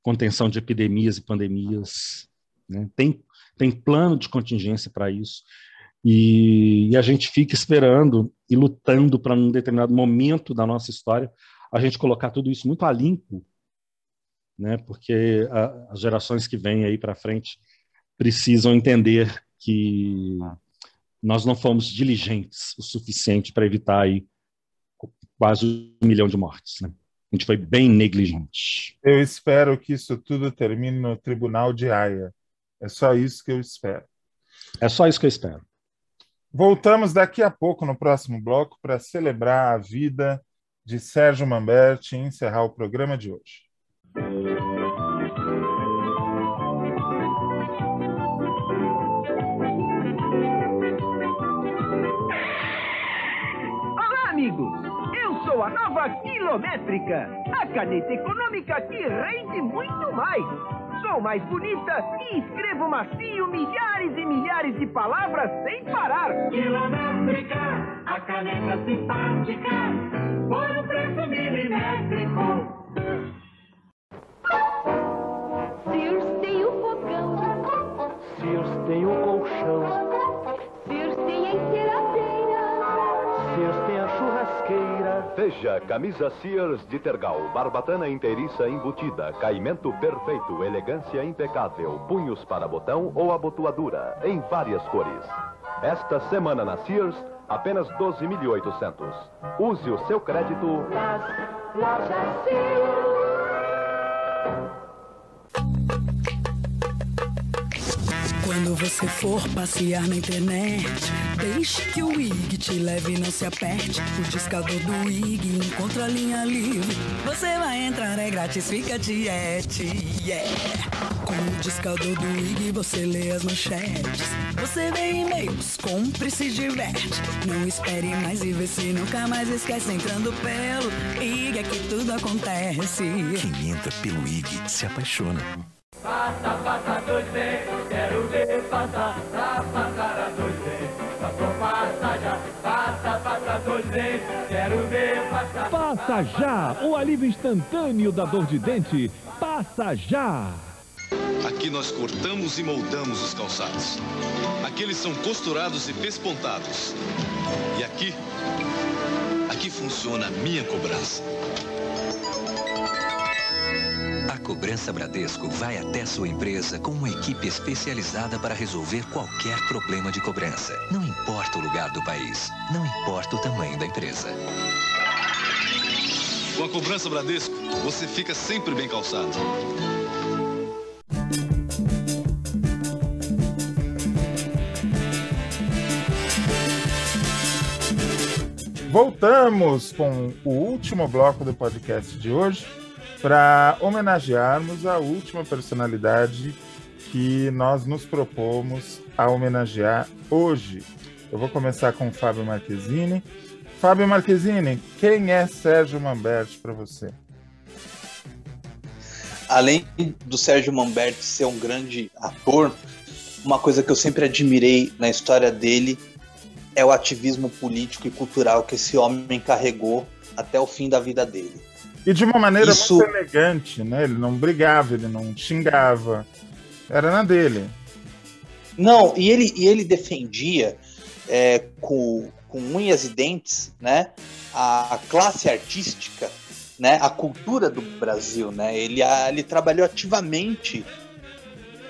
contenção de epidemias e pandemias, né? tem, tem plano de contingência para isso, e, e a gente fica esperando e lutando para, num determinado momento da nossa história, a gente colocar tudo isso muito a limpo, né? porque a, as gerações que vêm aí para frente precisam entender que nós não fomos diligentes o suficiente para evitar aí quase um milhão de mortes. Né? A gente foi bem negligente. Eu espero que isso tudo termine no Tribunal de Haia. É só isso que eu espero. É só isso que eu espero. Voltamos daqui a pouco no próximo bloco para celebrar a vida de Sérgio Mamberti e encerrar o programa de hoje. Olá, amigos! Eu sou a nova quilométrica, a caneta econômica que rende muito mais sou mais bonita e escrevo macio milhares e milhares de palavras sem parar. Quilométrica, a caneta simpática, por um preço milimétrico. Seja camisa Sears de tergal, barbatana inteiriça embutida, caimento perfeito, elegância impecável, punhos para botão ou abotoadura, em várias cores. Esta semana na Sears, apenas 12.800. Use o seu crédito. Sears. Quando você for passear na internet, deixe que o IG te leve e não se aperte. O discador do IG encontra a linha livre. Você vai entrar, é grátis, fica diete. Yeah. Com o discador do IG você lê as manchetes. Você vê e-mails, compre e se diverte. Não espere mais e vê se nunca mais esquece. Entrando pelo IG é que tudo acontece. Quem entra pelo IG se apaixona. Passa, passa dois dentes, quero ver passar, pra passar a dois dentes, Passou, passa já, passa, passa dois dentes, quero ver passar. Passa já, o alívio instantâneo da dor de dente. Passa já. Aqui nós cortamos e moldamos os calçados. Aqui eles são costurados e pespontados. E aqui, aqui funciona a minha cobrança. Cobrança Bradesco vai até sua empresa com uma equipe especializada para resolver qualquer problema de cobrança. Não importa o lugar do país, não importa o tamanho da empresa. Com a Cobrança Bradesco, você fica sempre bem calçado. Voltamos com o último bloco do podcast de hoje para homenagearmos a última personalidade que nós nos propomos a homenagear hoje. Eu vou começar com o Fábio Marquezine. Fábio Marquezine, quem é Sérgio Mamberti para você? Além do Sérgio Mamberti ser um grande ator, uma coisa que eu sempre admirei na história dele é o ativismo político e cultural que esse homem carregou até o fim da vida dele. E de uma maneira Isso... muito elegante, né? Ele não brigava, ele não xingava. Era na dele. Não, e ele, e ele defendia é, com, com unhas e dentes, né? A, a, classe artística, né? A cultura do Brasil, né? Ele, a, ele trabalhou ativamente,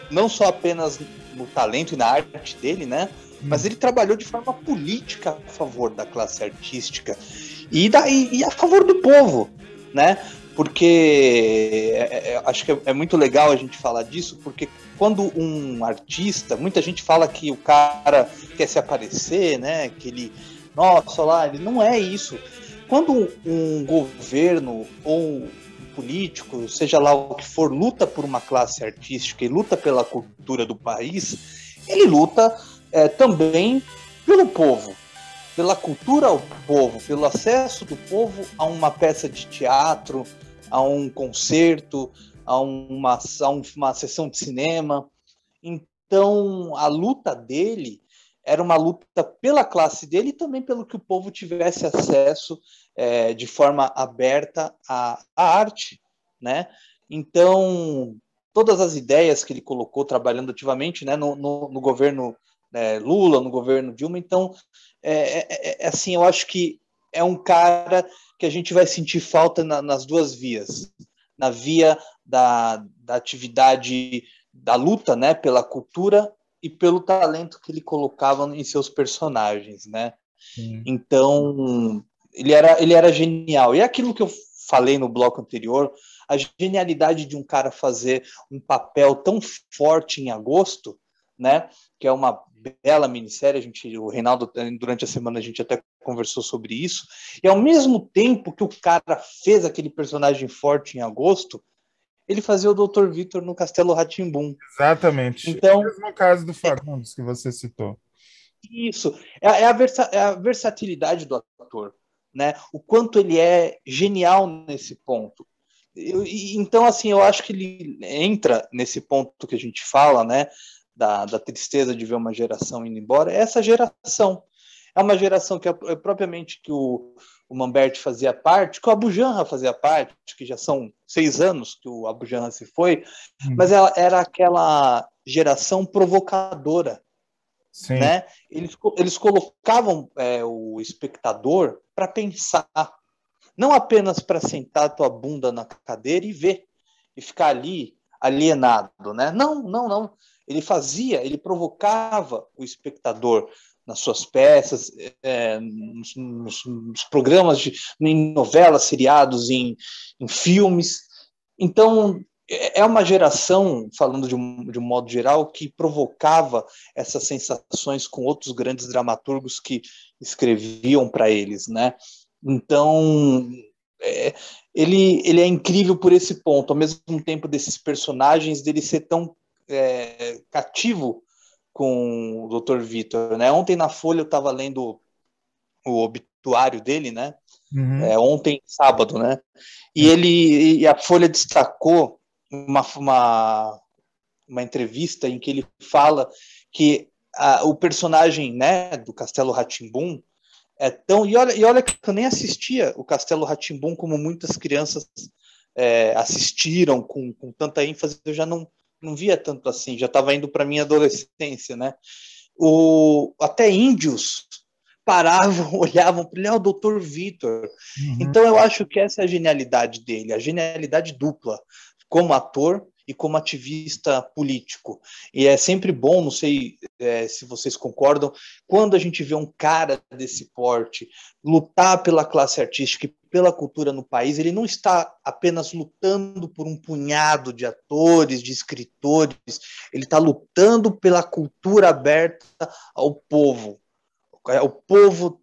não só apenas no talento e na arte dele, né? Mas hum. ele trabalhou de forma política a favor da classe artística e, da, e, e a favor do povo, né? Porque é, é, é acho que é, é muito legal a gente falar disso, porque quando um artista, muita gente fala que o cara quer se aparecer, né? Que ele, nossa, lá, ele não é isso. Quando um governo ou político, seja lá o que for, luta por uma classe artística e luta pela cultura do país, ele luta é, também pelo povo, pela cultura ao povo, pelo acesso do povo a uma peça de teatro, a um concerto, a uma, a uma sessão de cinema. Então, a luta dele era uma luta pela classe dele e também pelo que o povo tivesse acesso é, de forma aberta à, à arte, né? Então, todas as ideias que ele colocou trabalhando ativamente né, no, no, no governo né, Lula, no governo Dilma. Então, é é, é, é, assim, eu acho que é um cara que a gente vai sentir falta na, nas duas vias. Na via da, da atividade da luta né, pela cultura e pelo talento que ele colocava em seus personagens, né? Sim. Então, ele era, ele era genial. E é aquilo que eu falei no bloco anterior, a genialidade de um cara fazer um papel tão forte em agosto, né? Que é uma bela minissérie, a gente, o Reinaldo, eh, durante a semana a gente até conversou sobre isso, e ao mesmo tempo que o cara fez aquele personagem forte em agosto, ele fazia o Dr. Vitor no Castelo Ratimbum. Exatamente. Então, é o mesmo caso do Fagundes que você citou. Isso, é, é, a versa, é, a versatilidade do ator, né? O quanto ele é genial nesse ponto. Eu, e, então, assim, eu acho que ele entra nesse ponto que a gente fala, né? da, da tristeza de ver uma geração indo embora, é essa geração. É uma geração que é, é propriamente que o, o Mamberti fazia parte, que o Abujanra fazia parte, que já são seis anos que o Abujanra se foi, hum. mas ela era aquela geração provocadora. Sim. Né? Eles, eles colocavam é, o espectador para pensar, não apenas para sentar a tua bunda na cadeira e ver, e ficar ali alienado. Né? Não, não, não ele fazia, ele provocava o espectador nas suas peças, é, nos, nos, nos, programas, de, em novelas, seriados, em, em filmes. Então, é, é uma geração, falando de um, de um, modo geral, que provocava essas sensações com outros grandes dramaturgos que escreviam para eles, né? Então, é, ele, ele é incrível por esse ponto, ao mesmo tempo desses personagens dele ser tão é, cativo com o Dr. Vitor, né? Ontem na Folha eu estava lendo o obituário dele, né? Uhum. É, ontem, sábado, né? E uhum. ele e a Folha destacou uma, uma, uma, entrevista em que ele fala que a, o personagem né, do Castelo Ratimbum é tão. E olha, e olha que eu nem assistia o Castelo Ratimbum como muitas crianças é, assistiram com, com tanta ênfase, eu já não, não via tanto assim, já estava indo para minha adolescência, né? O, até índios paravam, olhavam para ele, é o doutor Vitor. Uhum. Então eu acho que essa é a genialidade dele, a genialidade dupla, como ator e como ativista político. E é sempre bom, não sei é, se vocês concordam, quando a gente vê um cara desse porte lutar pela classe artística e pela cultura no país, ele não está apenas lutando por um punhado de atores, de escritores, ele está lutando pela cultura aberta ao povo. O povo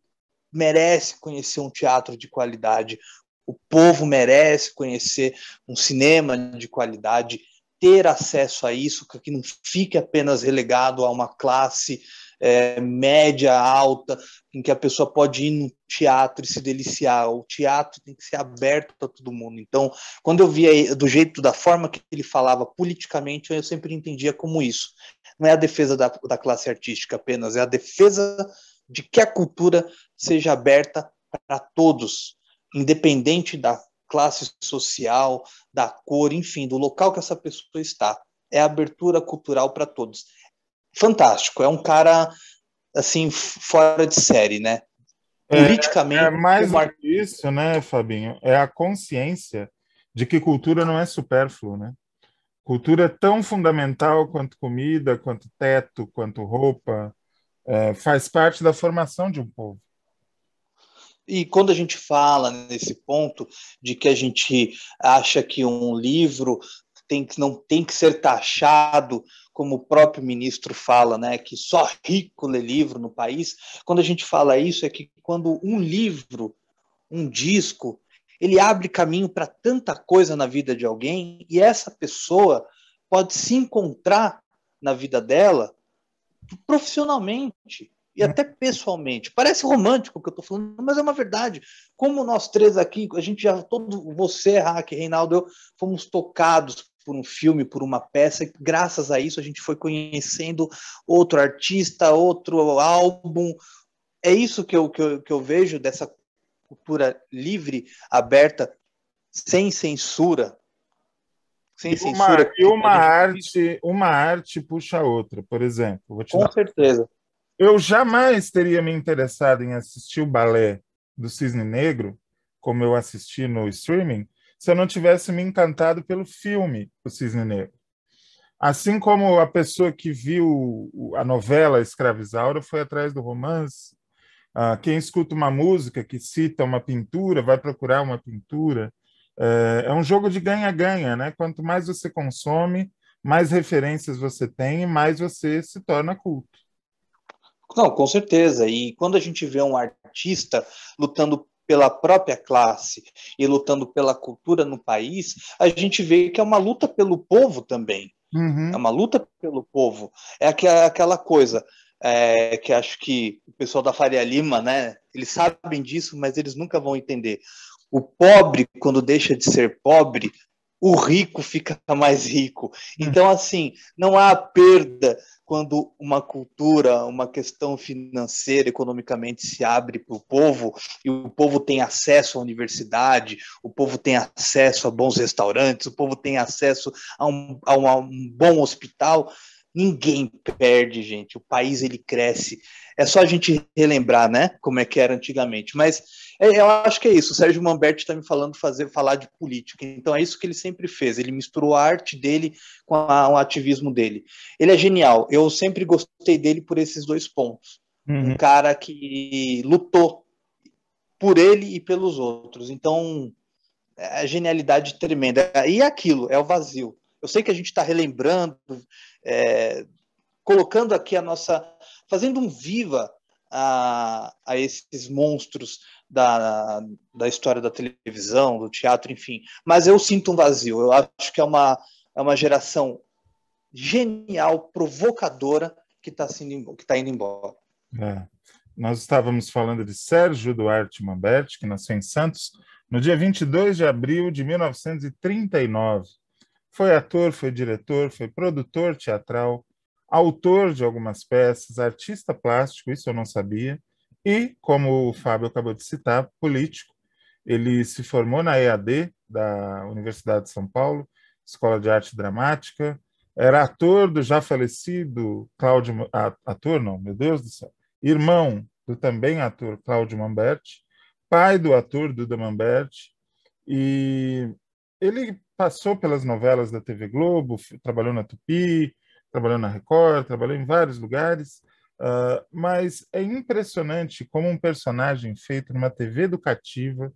merece conhecer um teatro de qualidade, o povo merece conhecer um cinema de qualidade, ter acesso a isso, que não fique apenas relegado a uma classe é, média, alta, em que a pessoa pode ir no teatro e se deliciar. O teatro tem que ser aberto para todo mundo. Então, quando eu via do jeito, da forma que ele falava politicamente, eu sempre entendia como isso. Não é a defesa da, da classe artística apenas, é a defesa de que a cultura seja aberta para todos, independente da classe social, da cor, enfim, do local que essa pessoa está. É abertura cultural para todos fantástico. É um cara, assim, fora de série, né? É, Politicamente. É, é mais Mar... isso, né, Fabinho? É a consciência de que cultura não é supérfluo, né? Cultura é tão fundamental quanto comida, quanto teto, quanto roupa, é, faz parte da formação de um povo. E quando a gente fala nesse ponto de que a gente acha que um livro tem que, não tem que ser taxado como o próprio ministro fala, né, que só rico lê livro no país. Quando a gente fala isso, é que quando um livro, um disco, ele abre caminho para tanta coisa na vida de alguém e essa pessoa pode se encontrar na vida dela profissionalmente e até pessoalmente. Parece romântico o que eu estou falando, mas é uma verdade. Como nós três aqui, a gente já, todo você, Raque, Reinaldo, eu, fomos tocados por um filme, por uma peça. Graças a isso, a gente foi conhecendo outro artista, outro álbum. É isso que eu, que eu, que eu vejo dessa cultura livre, aberta, sem censura. Sem e censura. Uma, e uma é arte, uma arte puxa a outra, por exemplo. Com dar. certeza. Eu jamais teria me interessado em assistir o balé do Cisne Negro, como eu assisti no streaming, se eu não tivesse me encantado pelo filme O Cisne Negro. Assim como a pessoa que viu a novela Escravizaura foi atrás do romance, ah, quem escuta uma música que cita uma pintura vai procurar uma pintura. É, é um jogo de ganha-ganha, né? Quanto mais você consome, mais referências você tem e mais você se torna culto. Não, com certeza. E quando a gente vê um artista lutando pela própria classe e lutando pela cultura no país, a gente vê que é uma luta pelo povo também. Uhum. É uma luta pelo povo. É aquela coisa é, que acho que o pessoal da Faria Lima, né? Eles sabem disso, mas eles nunca vão entender. O pobre, quando deixa de ser pobre, o rico fica mais rico. Hum. Então, assim, não há perda quando uma cultura, uma questão financeira, economicamente se abre para o povo e o povo tem acesso à universidade, o povo tem acesso a bons restaurantes, o povo tem acesso a um, a um, um bom hospital. Ninguém perde, gente. O país ele cresce. É só a gente relembrar, né? Como é que era antigamente. Mas é, eu acho que é isso. O Sérgio Mamberti está me falando fazer falar de política. Então é isso que ele sempre fez. Ele misturou a arte dele com a, o ativismo dele. Ele é genial. Eu sempre gostei dele por esses dois pontos. Uhum. Um cara que lutou por ele e pelos outros. Então, é, a genialidade tremenda. E aquilo, é o vazio. Eu sei que a gente está relembrando, é, colocando aqui a nossa. fazendo um viva a, a esses monstros da, da história da televisão, do teatro, enfim. Mas eu sinto um vazio. Eu acho que é uma, é uma geração genial, provocadora, que está tá indo embora. É. Nós estávamos falando de Sérgio Duarte Mamberti, que nasceu em Santos no dia 22 de abril de 1939. Foi ator, foi diretor, foi produtor teatral, autor de algumas peças, artista plástico, isso eu não sabia, e, como o Fábio acabou de citar, político. Ele se formou na EAD da Universidade de São Paulo, Escola de Arte Dramática, era ator do já falecido Cláudio, ator não, meu Deus do céu, irmão do também ator Cláudio Mamberti, pai do ator Duda Mamberti, e ele passou pelas novelas da TV Globo, trabalhou na Tupi, trabalhou na Record, trabalhou em vários lugares, uh, mas é impressionante como um personagem feito numa TV educativa,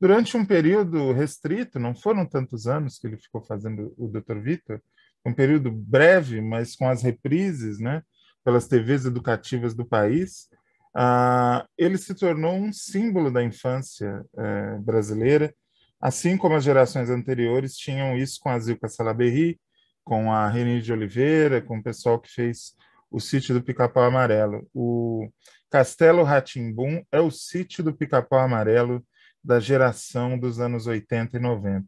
durante um período restrito, não foram tantos anos que ele ficou fazendo o Dr. Vitor, um período breve, mas com as reprises, né, pelas TVs educativas do país, uh, ele se tornou um símbolo da infância uh, brasileira, Assim como as gerações anteriores tinham isso com a Zilca Salaberry, com a Reni de Oliveira, com o pessoal que fez o sítio do Pica-Pau Amarelo. O Castelo Ratimbum é o sítio do Pica-Pau Amarelo da geração dos anos 80 e 90.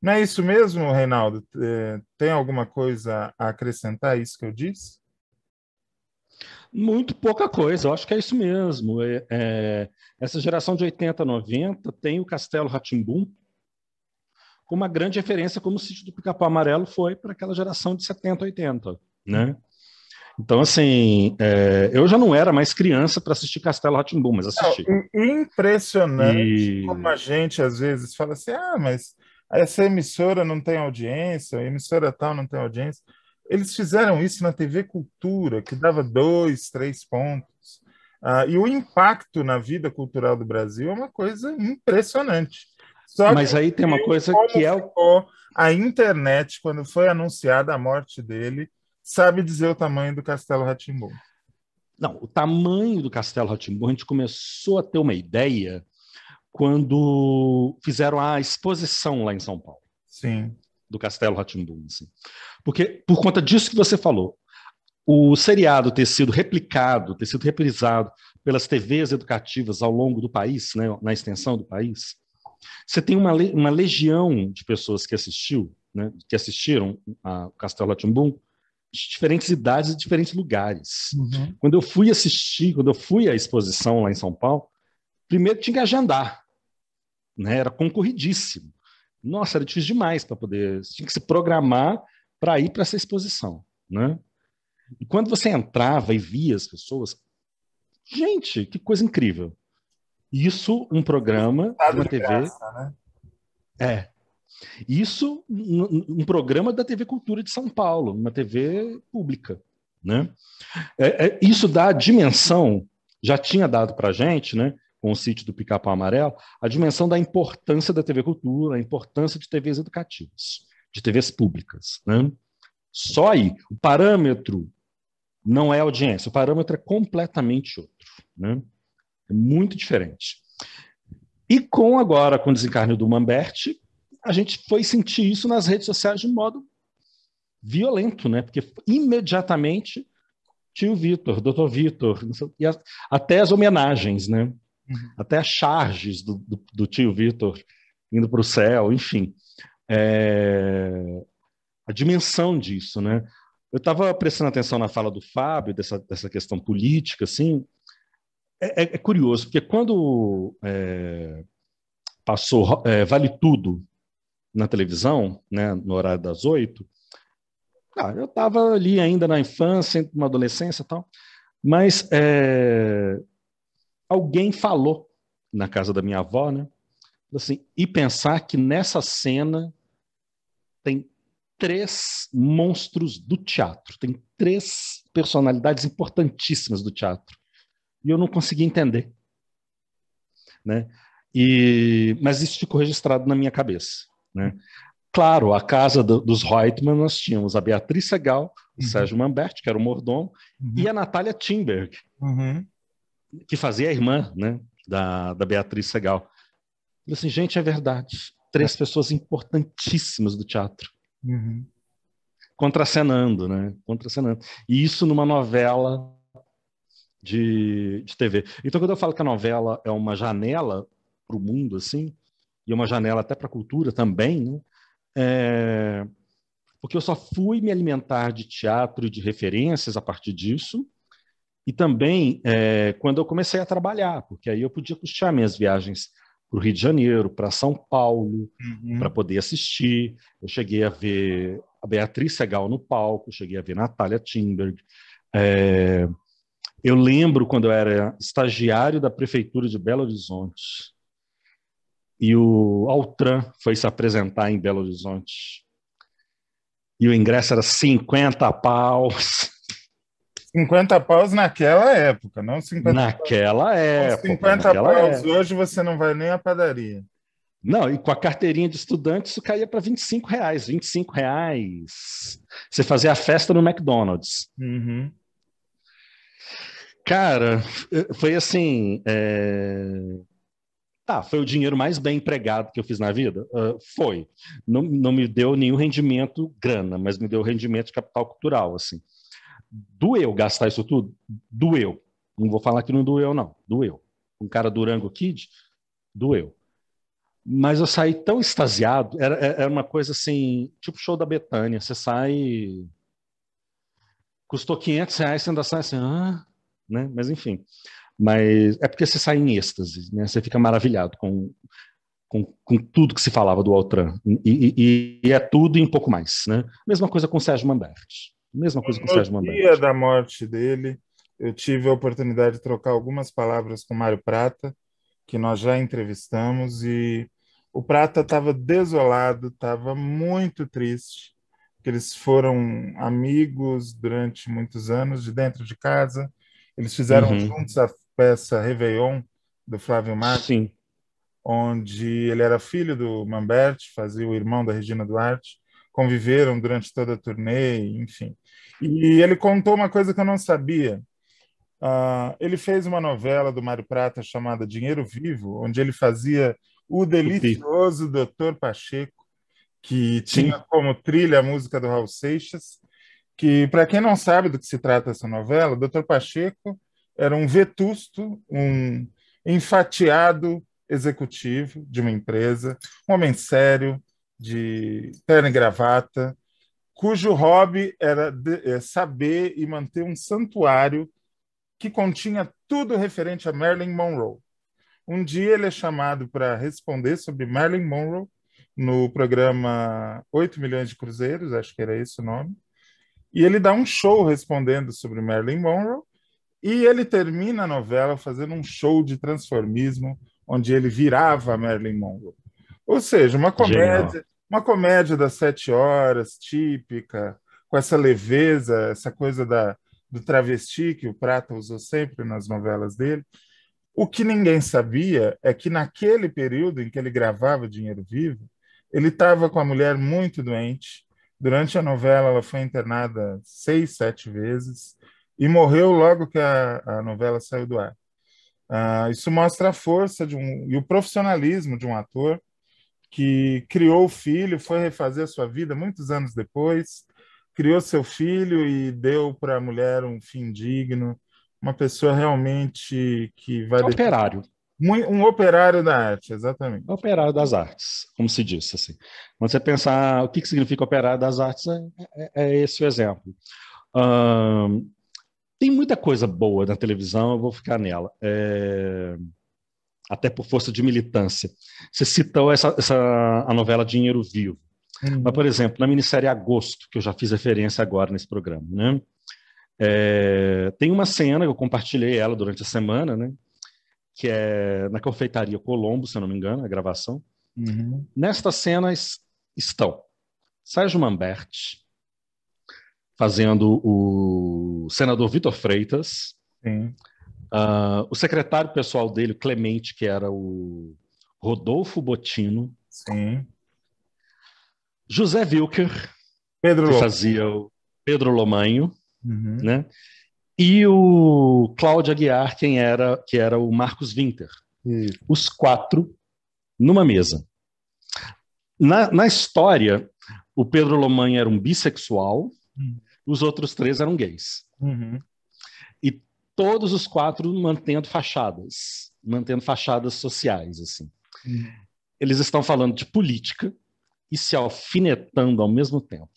Não é isso mesmo, Reinaldo? É, tem alguma coisa a acrescentar a isso que eu disse? Muito pouca coisa, eu acho que é isso mesmo. É, é, essa geração de 80, 90 tem o Castelo Ratimbum, com uma grande referência como o sítio do Pica-Pau Amarelo foi para aquela geração de 70, 80, né? Então, assim, é, eu já não era mais criança para assistir Castelo Ratimbum, mas assisti. impressionante e... como a gente às vezes fala assim: ah, mas essa emissora não tem audiência, a emissora tal não tem audiência. Eles fizeram isso na TV Cultura, que dava dois, três pontos. Ah, e o impacto na vida cultural do Brasil é uma coisa impressionante. Só Mas aí tem uma coisa que é o... a internet quando foi anunciada a morte dele, sabe dizer o tamanho do Castelo Ratimbu. Não, o tamanho do Castelo Ratimbu, a gente começou a ter uma ideia quando fizeram a exposição lá em São Paulo. Sim. Do Castelo Ratimbu, assim. Porque por conta disso que você falou, o seriado ter sido replicado, ter sido reprisado pelas TVs educativas ao longo do país, né, na extensão do país, você tem uma, uma legião de pessoas que assistiu, né, que assistiram a Castelo Latimbum, de diferentes idades e diferentes lugares. Uhum. Quando eu fui assistir, quando eu fui à exposição lá em São Paulo, primeiro tinha que agendar, né? Era concorridíssimo. Nossa, era difícil demais para poder, tinha que se programar para ir para essa exposição, né? E quando você entrava e via as pessoas, gente, que coisa incrível. Isso, um programa, de uma TV. Graça, né? É. Isso, um, um, programa da TV Cultura de São Paulo, uma TV pública. Né? É, é, isso dá a dimensão, já tinha dado para a gente, né, com o sítio do Picapau Amarelo, a dimensão da importância da TV Cultura, a importância de TVs educativas, de TVs públicas. Né? Só aí, o parâmetro não é audiência, o parâmetro é completamente outro. Né? É muito diferente. E com agora, com o desencarne do Mamberti, a gente foi sentir isso nas redes sociais de modo violento, né? Porque imediatamente tio Vitor, doutor Vitor, e a, até as homenagens, né? Uhum. Até as charges do, do, do tio Vitor indo para o céu, enfim. É... A dimensão disso, né? Eu estava prestando atenção na fala do Fábio, dessa, dessa questão política, assim, é, é, é, curioso, porque quando é, passou é, Vale Tudo na televisão, né, no horário das oito, ah, eu estava ali ainda na infância, na adolescência e tal, mas é, alguém falou na casa da minha avó, né? Assim, e pensar que nessa cena tem três monstros do teatro, tem três personalidades importantíssimas do teatro e eu não consegui entender. Né? E, mas isso ficou registrado na minha cabeça. Né? Claro, a casa do, dos Reutemann nós tínhamos a Beatriz Segal, o uhum. Sérgio Mambert que era o mordomo, uhum. e a Natália Timberg, uhum. que fazia a irmã né, da, da Beatriz Segal. Eu assim, gente, é verdade. Três é. pessoas importantíssimas do teatro. Uhum. Contracenando, né? Contracenando. E isso numa novela de, de TV. Então, quando eu falo que a novela é uma janela para o mundo, assim, e é uma janela até para a cultura também, né? É... porque eu só fui me alimentar de teatro e de referências a partir disso, e também é, quando eu comecei a trabalhar, porque aí eu podia custear minhas viagens para o Rio de Janeiro, para São Paulo, uhum. para poder assistir. Eu cheguei a ver a Beatriz Segal no palco, cheguei a ver Natália Timberg. É... Eu lembro quando eu era estagiário da prefeitura de Belo Horizonte e o Altran foi se apresentar em Belo Horizonte. E o ingresso era 50 paus. 50 paus naquela época, não 50 Naquela paus. época. 50 naquela paus época. hoje você não vai nem à padaria. Não, e com a carteirinha de estudante isso caía para 25 reais. 25 reais. Você fazia a festa no McDonald's. Uhum. Cara, eh, foi assim. É... Tá, foi o dinheiro mais bem empregado que eu fiz na vida? Uh, foi. Não, não me deu nenhum rendimento grana, mas me deu rendimento de capital cultural, assim. Doeu gastar isso tudo? Doeu. Não vou falar que não doeu, não. Doeu. Um cara Durango Kid, doeu. Mas eu saí tão extasiado, era, é, era uma coisa assim, tipo show da Betânia, você sai... Custou 500 reais, você ainda sai assim, ah, né? Mas enfim. Mas é porque você sai em êxtase, né? Você fica maravilhado com, com, com tudo que se falava do Altran. E, e, e, é tudo e um pouco mais, né? Mesma coisa com o Sérgio Manberti. Mesma coisa no com o Sérgio Manberti. No dia da morte dele, eu tive a oportunidade de trocar algumas palavras com o Mário Prata, que nós já entrevistamos, e o Prata estava desolado, estava muito triste, porque eles foram amigos durante muitos anos, de dentro de casa, eles fizeram uhum. juntos a peça Réveillon, do Flávio Matos, Sim. onde ele era filho do Mamberti, fazia o irmão da Regina Duarte, conviveram durante toda a turnê, enfim. E ele contou uma coisa que eu não sabia. Uh, ele fez uma novela do Mário Prata chamada Dinheiro Vivo, onde ele fazia o delicioso Dr. Pacheco, que tinha Sim. como trilha a música do Raul Seixas, que, para quem não sabe do que se trata essa novela, o Dr. Pacheco era um vetusto, um enfatiado executivo de uma empresa, um homem sério, de terno e gravata, cujo hobby era de, é, saber e manter um santuário que continha tudo referente a Marilyn Monroe. Um dia ele é chamado para responder sobre Marilyn Monroe no programa 8 milhões de cruzeiros, acho que era esse o nome, e ele dá um show respondendo sobre Marilyn Monroe, e ele termina a novela fazendo um show de transformismo, onde ele virava Marilyn Monroe. Ou seja, uma comédia, Genial. uma comédia das sete horas, típica, com essa leveza, essa coisa da, do travesti que o Prata usou sempre nas novelas dele. O que ninguém sabia é que naquele período em que ele gravava Dinheiro Vivo, ele estava com a mulher muito doente, Durante a novela, ela foi internada seis, sete vezes e morreu logo que a, a novela saiu do ar. Uh, isso mostra a força de um, e o profissionalismo de um ator que criou o filho, foi refazer a sua vida muitos anos depois, criou seu filho e deu para a mulher um fim digno, uma pessoa realmente que vai. Operário. Deixar... Um operário da arte, exatamente. Operário das artes, como se diz. Assim. Quando você pensar ah, o que, que significa operário das artes, é, é, é esse o exemplo. tem muita coisa boa na televisão, eu vou ficar nela. É... Até por força de militância. Você citou essa, essa a novela Dinheiro Vivo. Uhum. Mas, por exemplo, na minissérie Agosto, que eu já fiz referência agora nesse programa, né? É... tem uma cena, eu compartilhei ela durante a semana, né? que é na Confeitaria Colombo, se não me engano, a gravação. Uhum. Nesta cenas estão Sérgio Mambert fazendo o senador Vitor Freitas, uh, o secretário pessoal dele, Clemente, que era o Rodolfo Botino, Sim. José Wilker, Pedro que fazia o Pedro Lomanho, uhum. né? e o Cláudio Aguiar, quem era, que era o Marcos Winter. Hum. Os quatro numa mesa. Na, na, história, o Pedro Lomanha era um bissexual, hum. os outros três eram gays. Uhum. E todos os quatro mantendo fachadas, mantendo fachadas sociais, assim. Hum. Eles estão falando de política e se alfinetando ao mesmo tempo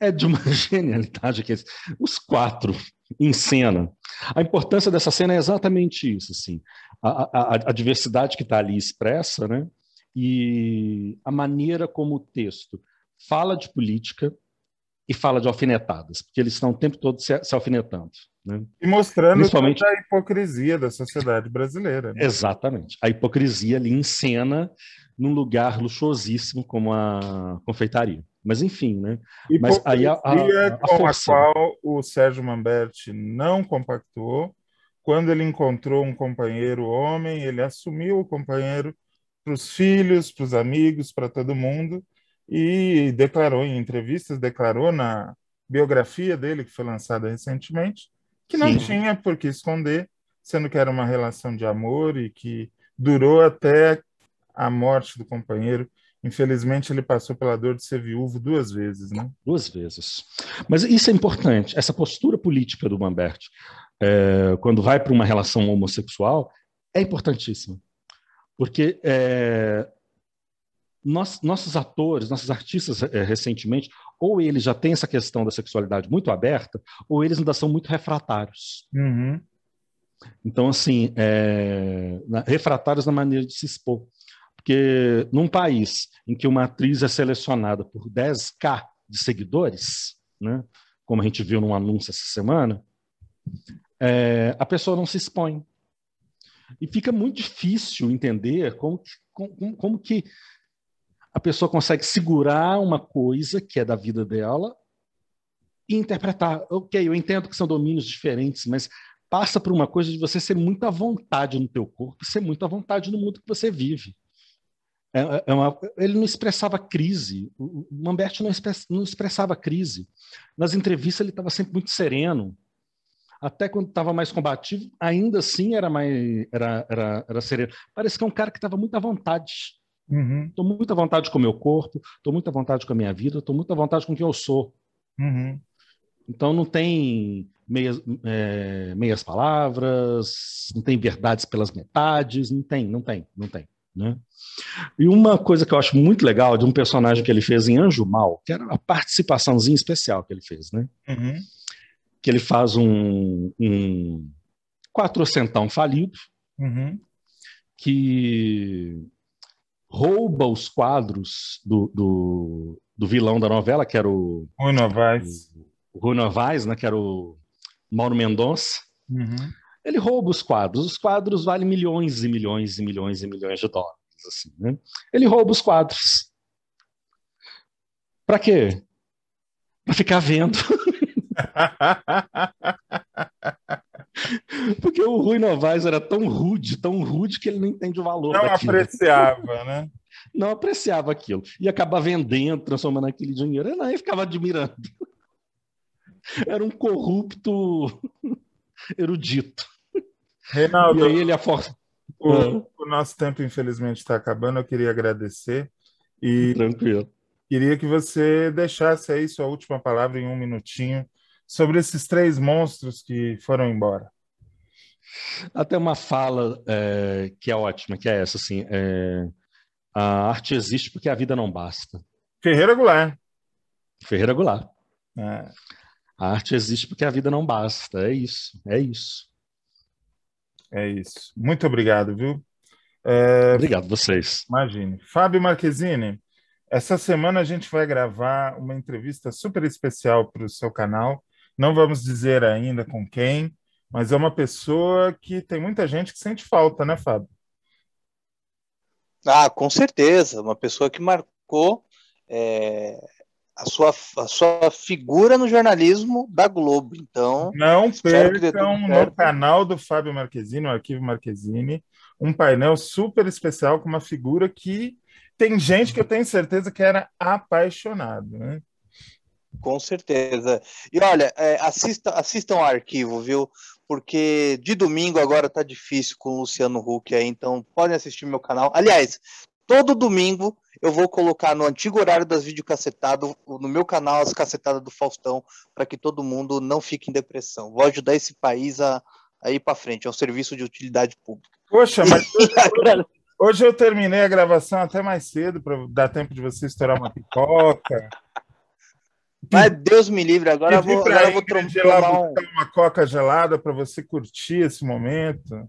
é de uma genialidade que os quatro em cena. A importância dessa cena é exatamente isso, assim, a, a, a diversidade que está ali expressa, né? E a maneira como o texto fala de política e fala de alfinetadas, porque eles estão o tempo todo se, se alfinetando. Né? E mostrando Principalmente... a hipocrisia da sociedade brasileira. Né? Exatamente. A hipocrisia ali em cena, num lugar luxuosíssimo como a confeitaria. Mas enfim, né? Mas aí a, a, a com a qual o Sérgio Mamberti não compactou. Quando ele encontrou um companheiro homem, ele assumiu o companheiro para os filhos, para os amigos, para todo mundo e declarou em entrevistas, declarou na biografia dele que foi lançada recentemente que não tinha por que esconder, sendo que era uma relação de amor e que durou até a morte do companheiro Infelizmente, ele passou pela dor de ser viúvo duas vezes, né? Duas vezes. Mas isso é importante. Essa postura política do Lambert, é, quando vai para uma relação homossexual, é importantíssima. Porque é, nós, nossos atores, nossos artistas, é, recentemente, ou eles já têm essa questão da sexualidade muito aberta, ou eles ainda são muito refratários. Uhum. Então, assim, é, refratários na maneira de se expor. Porque num país em que uma atriz é selecionada por 10k de seguidores, né, como a gente viu num anúncio essa semana, é, a pessoa não se expõe. E fica muito difícil entender como que, como, como que a pessoa consegue segurar uma coisa que é da vida dela e interpretar. Ok, eu entendo que são domínios diferentes, mas passa por uma coisa de você ser muito à vontade no teu corpo, ser muito à vontade no mundo que você vive. É, é, é uma, ele não expressava crise, o Mamberti não, express, não expressava crise. Nas entrevistas ele estava sempre muito sereno, até quando estava mais combativo, ainda assim era mais era, era, era sereno. Parece que é um cara que estava muito à vontade. Estou uhum. muito à vontade com o meu corpo, estou muito à vontade com a minha vida, estou muito à vontade com quem eu sou. Uhum. Então não tem meias, é, meias palavras, não tem verdades pelas metades, não tem, não tem, não tem. Né? E uma coisa que eu acho muito legal de um personagem que ele fez em Anjo Mal, que era a participaçãozinha especial que ele fez, né? Uhum. Que ele faz um, um quatrocentão falido, uhum. que rouba os quadros do, do, do, vilão da novela, que era o... Rui Novaes. O, o Rui Novaes, né? Que era o Mauro Mendonça. Uhum ele rouba os quadros. Os quadros valem milhões e milhões e milhões e milhões de dólares. Assim, né? Ele rouba os quadros. Para quê? Para ficar vendo. Porque o Rui Novaes era tão rude, tão rude, que ele não entende o valor. Não daquilo. apreciava, né? Não apreciava aquilo. E acaba vendendo, transformando aquele dinheiro. Ele aí ficava admirando. Era um corrupto erudito. Reinaldo, e aí ele a é força. O, é. o nosso tempo, infelizmente, está acabando. Eu queria agradecer. E Tranquilo. Queria que você deixasse aí sua última palavra em um minutinho sobre esses três monstros que foram embora. Até uma fala é, que é ótima, que é essa, assim, é, a arte existe porque a vida não basta. Ferreira Goulart. Ferreira Goulart. É. A arte existe porque a vida não basta, é isso, é isso. É isso. Muito obrigado, viu? É... Obrigado vocês. Imagine. Fábio Marquezine, essa semana a gente vai gravar uma entrevista super especial para o seu canal. Não vamos dizer ainda com quem, mas é uma pessoa que tem muita gente que sente falta, né, Fábio? Ah, com certeza. Uma pessoa que marcou é, a sua, a sua figura no jornalismo da Globo. Então, não percam no canal do Fábio Marquezine, o Arquivo Marquezine, um painel super especial com uma figura que tem gente que eu tenho certeza que era apaixonado, né? Com certeza. E olha, é, assista, assistam ao arquivo, viu? Porque de domingo agora tá difícil com o Luciano Huck aí, então podem assistir meu canal. Aliás, todo domingo eu vou colocar no antigo horário das videocacetadas, no meu canal, as cacetadas do Faustão, para que todo mundo não fique em depressão. Vou ajudar esse país a, a ir para frente. É um serviço de utilidade pública. Poxa, mas. Hoje eu terminei a gravação até mais cedo para dar tempo de você estourar uma pipoca. Mas Deus me livre, agora eu vou, agora eu vou um... uma coca gelada para você curtir esse momento.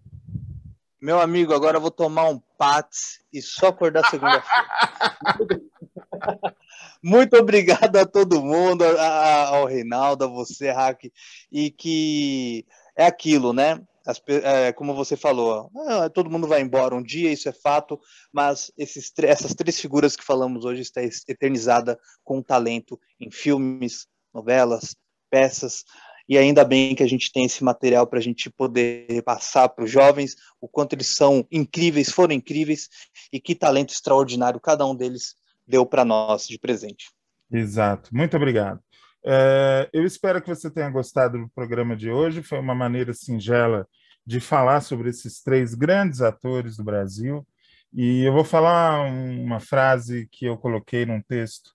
Meu amigo, agora eu vou tomar um Pats e só acordar segunda-feira. Muito obrigado a todo mundo, a, ao Reinaldo, a você, Hack, e que é aquilo, né? As, é, como você falou, ah, todo mundo vai embora um dia, isso é fato, mas esses, essas três figuras que falamos hoje está eternizada com talento em filmes, novelas, peças e ainda bem que a gente tem esse material para a gente poder passar para os jovens o quanto eles são incríveis, foram incríveis e que talento extraordinário cada um deles deu para nós de presente. Exato, muito obrigado. É, eu espero que você tenha gostado do programa de hoje. Foi uma maneira singela de falar sobre esses três grandes atores do Brasil. E eu vou falar uma frase que eu coloquei num texto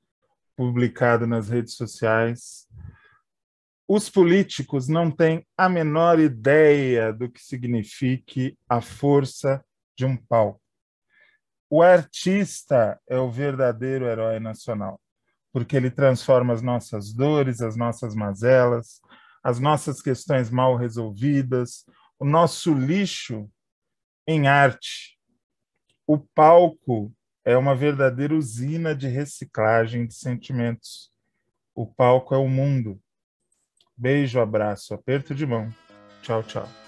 publicado nas redes sociais os políticos não têm a menor ideia do que signifique a força de um palco. O artista é o verdadeiro herói nacional, porque ele transforma as nossas dores, as nossas mazelas, as nossas questões mal resolvidas, o nosso lixo em arte. O palco é uma verdadeira usina de reciclagem de sentimentos. O palco é o mundo Beijo, abraço, aperto de mão. Tchau, tchau.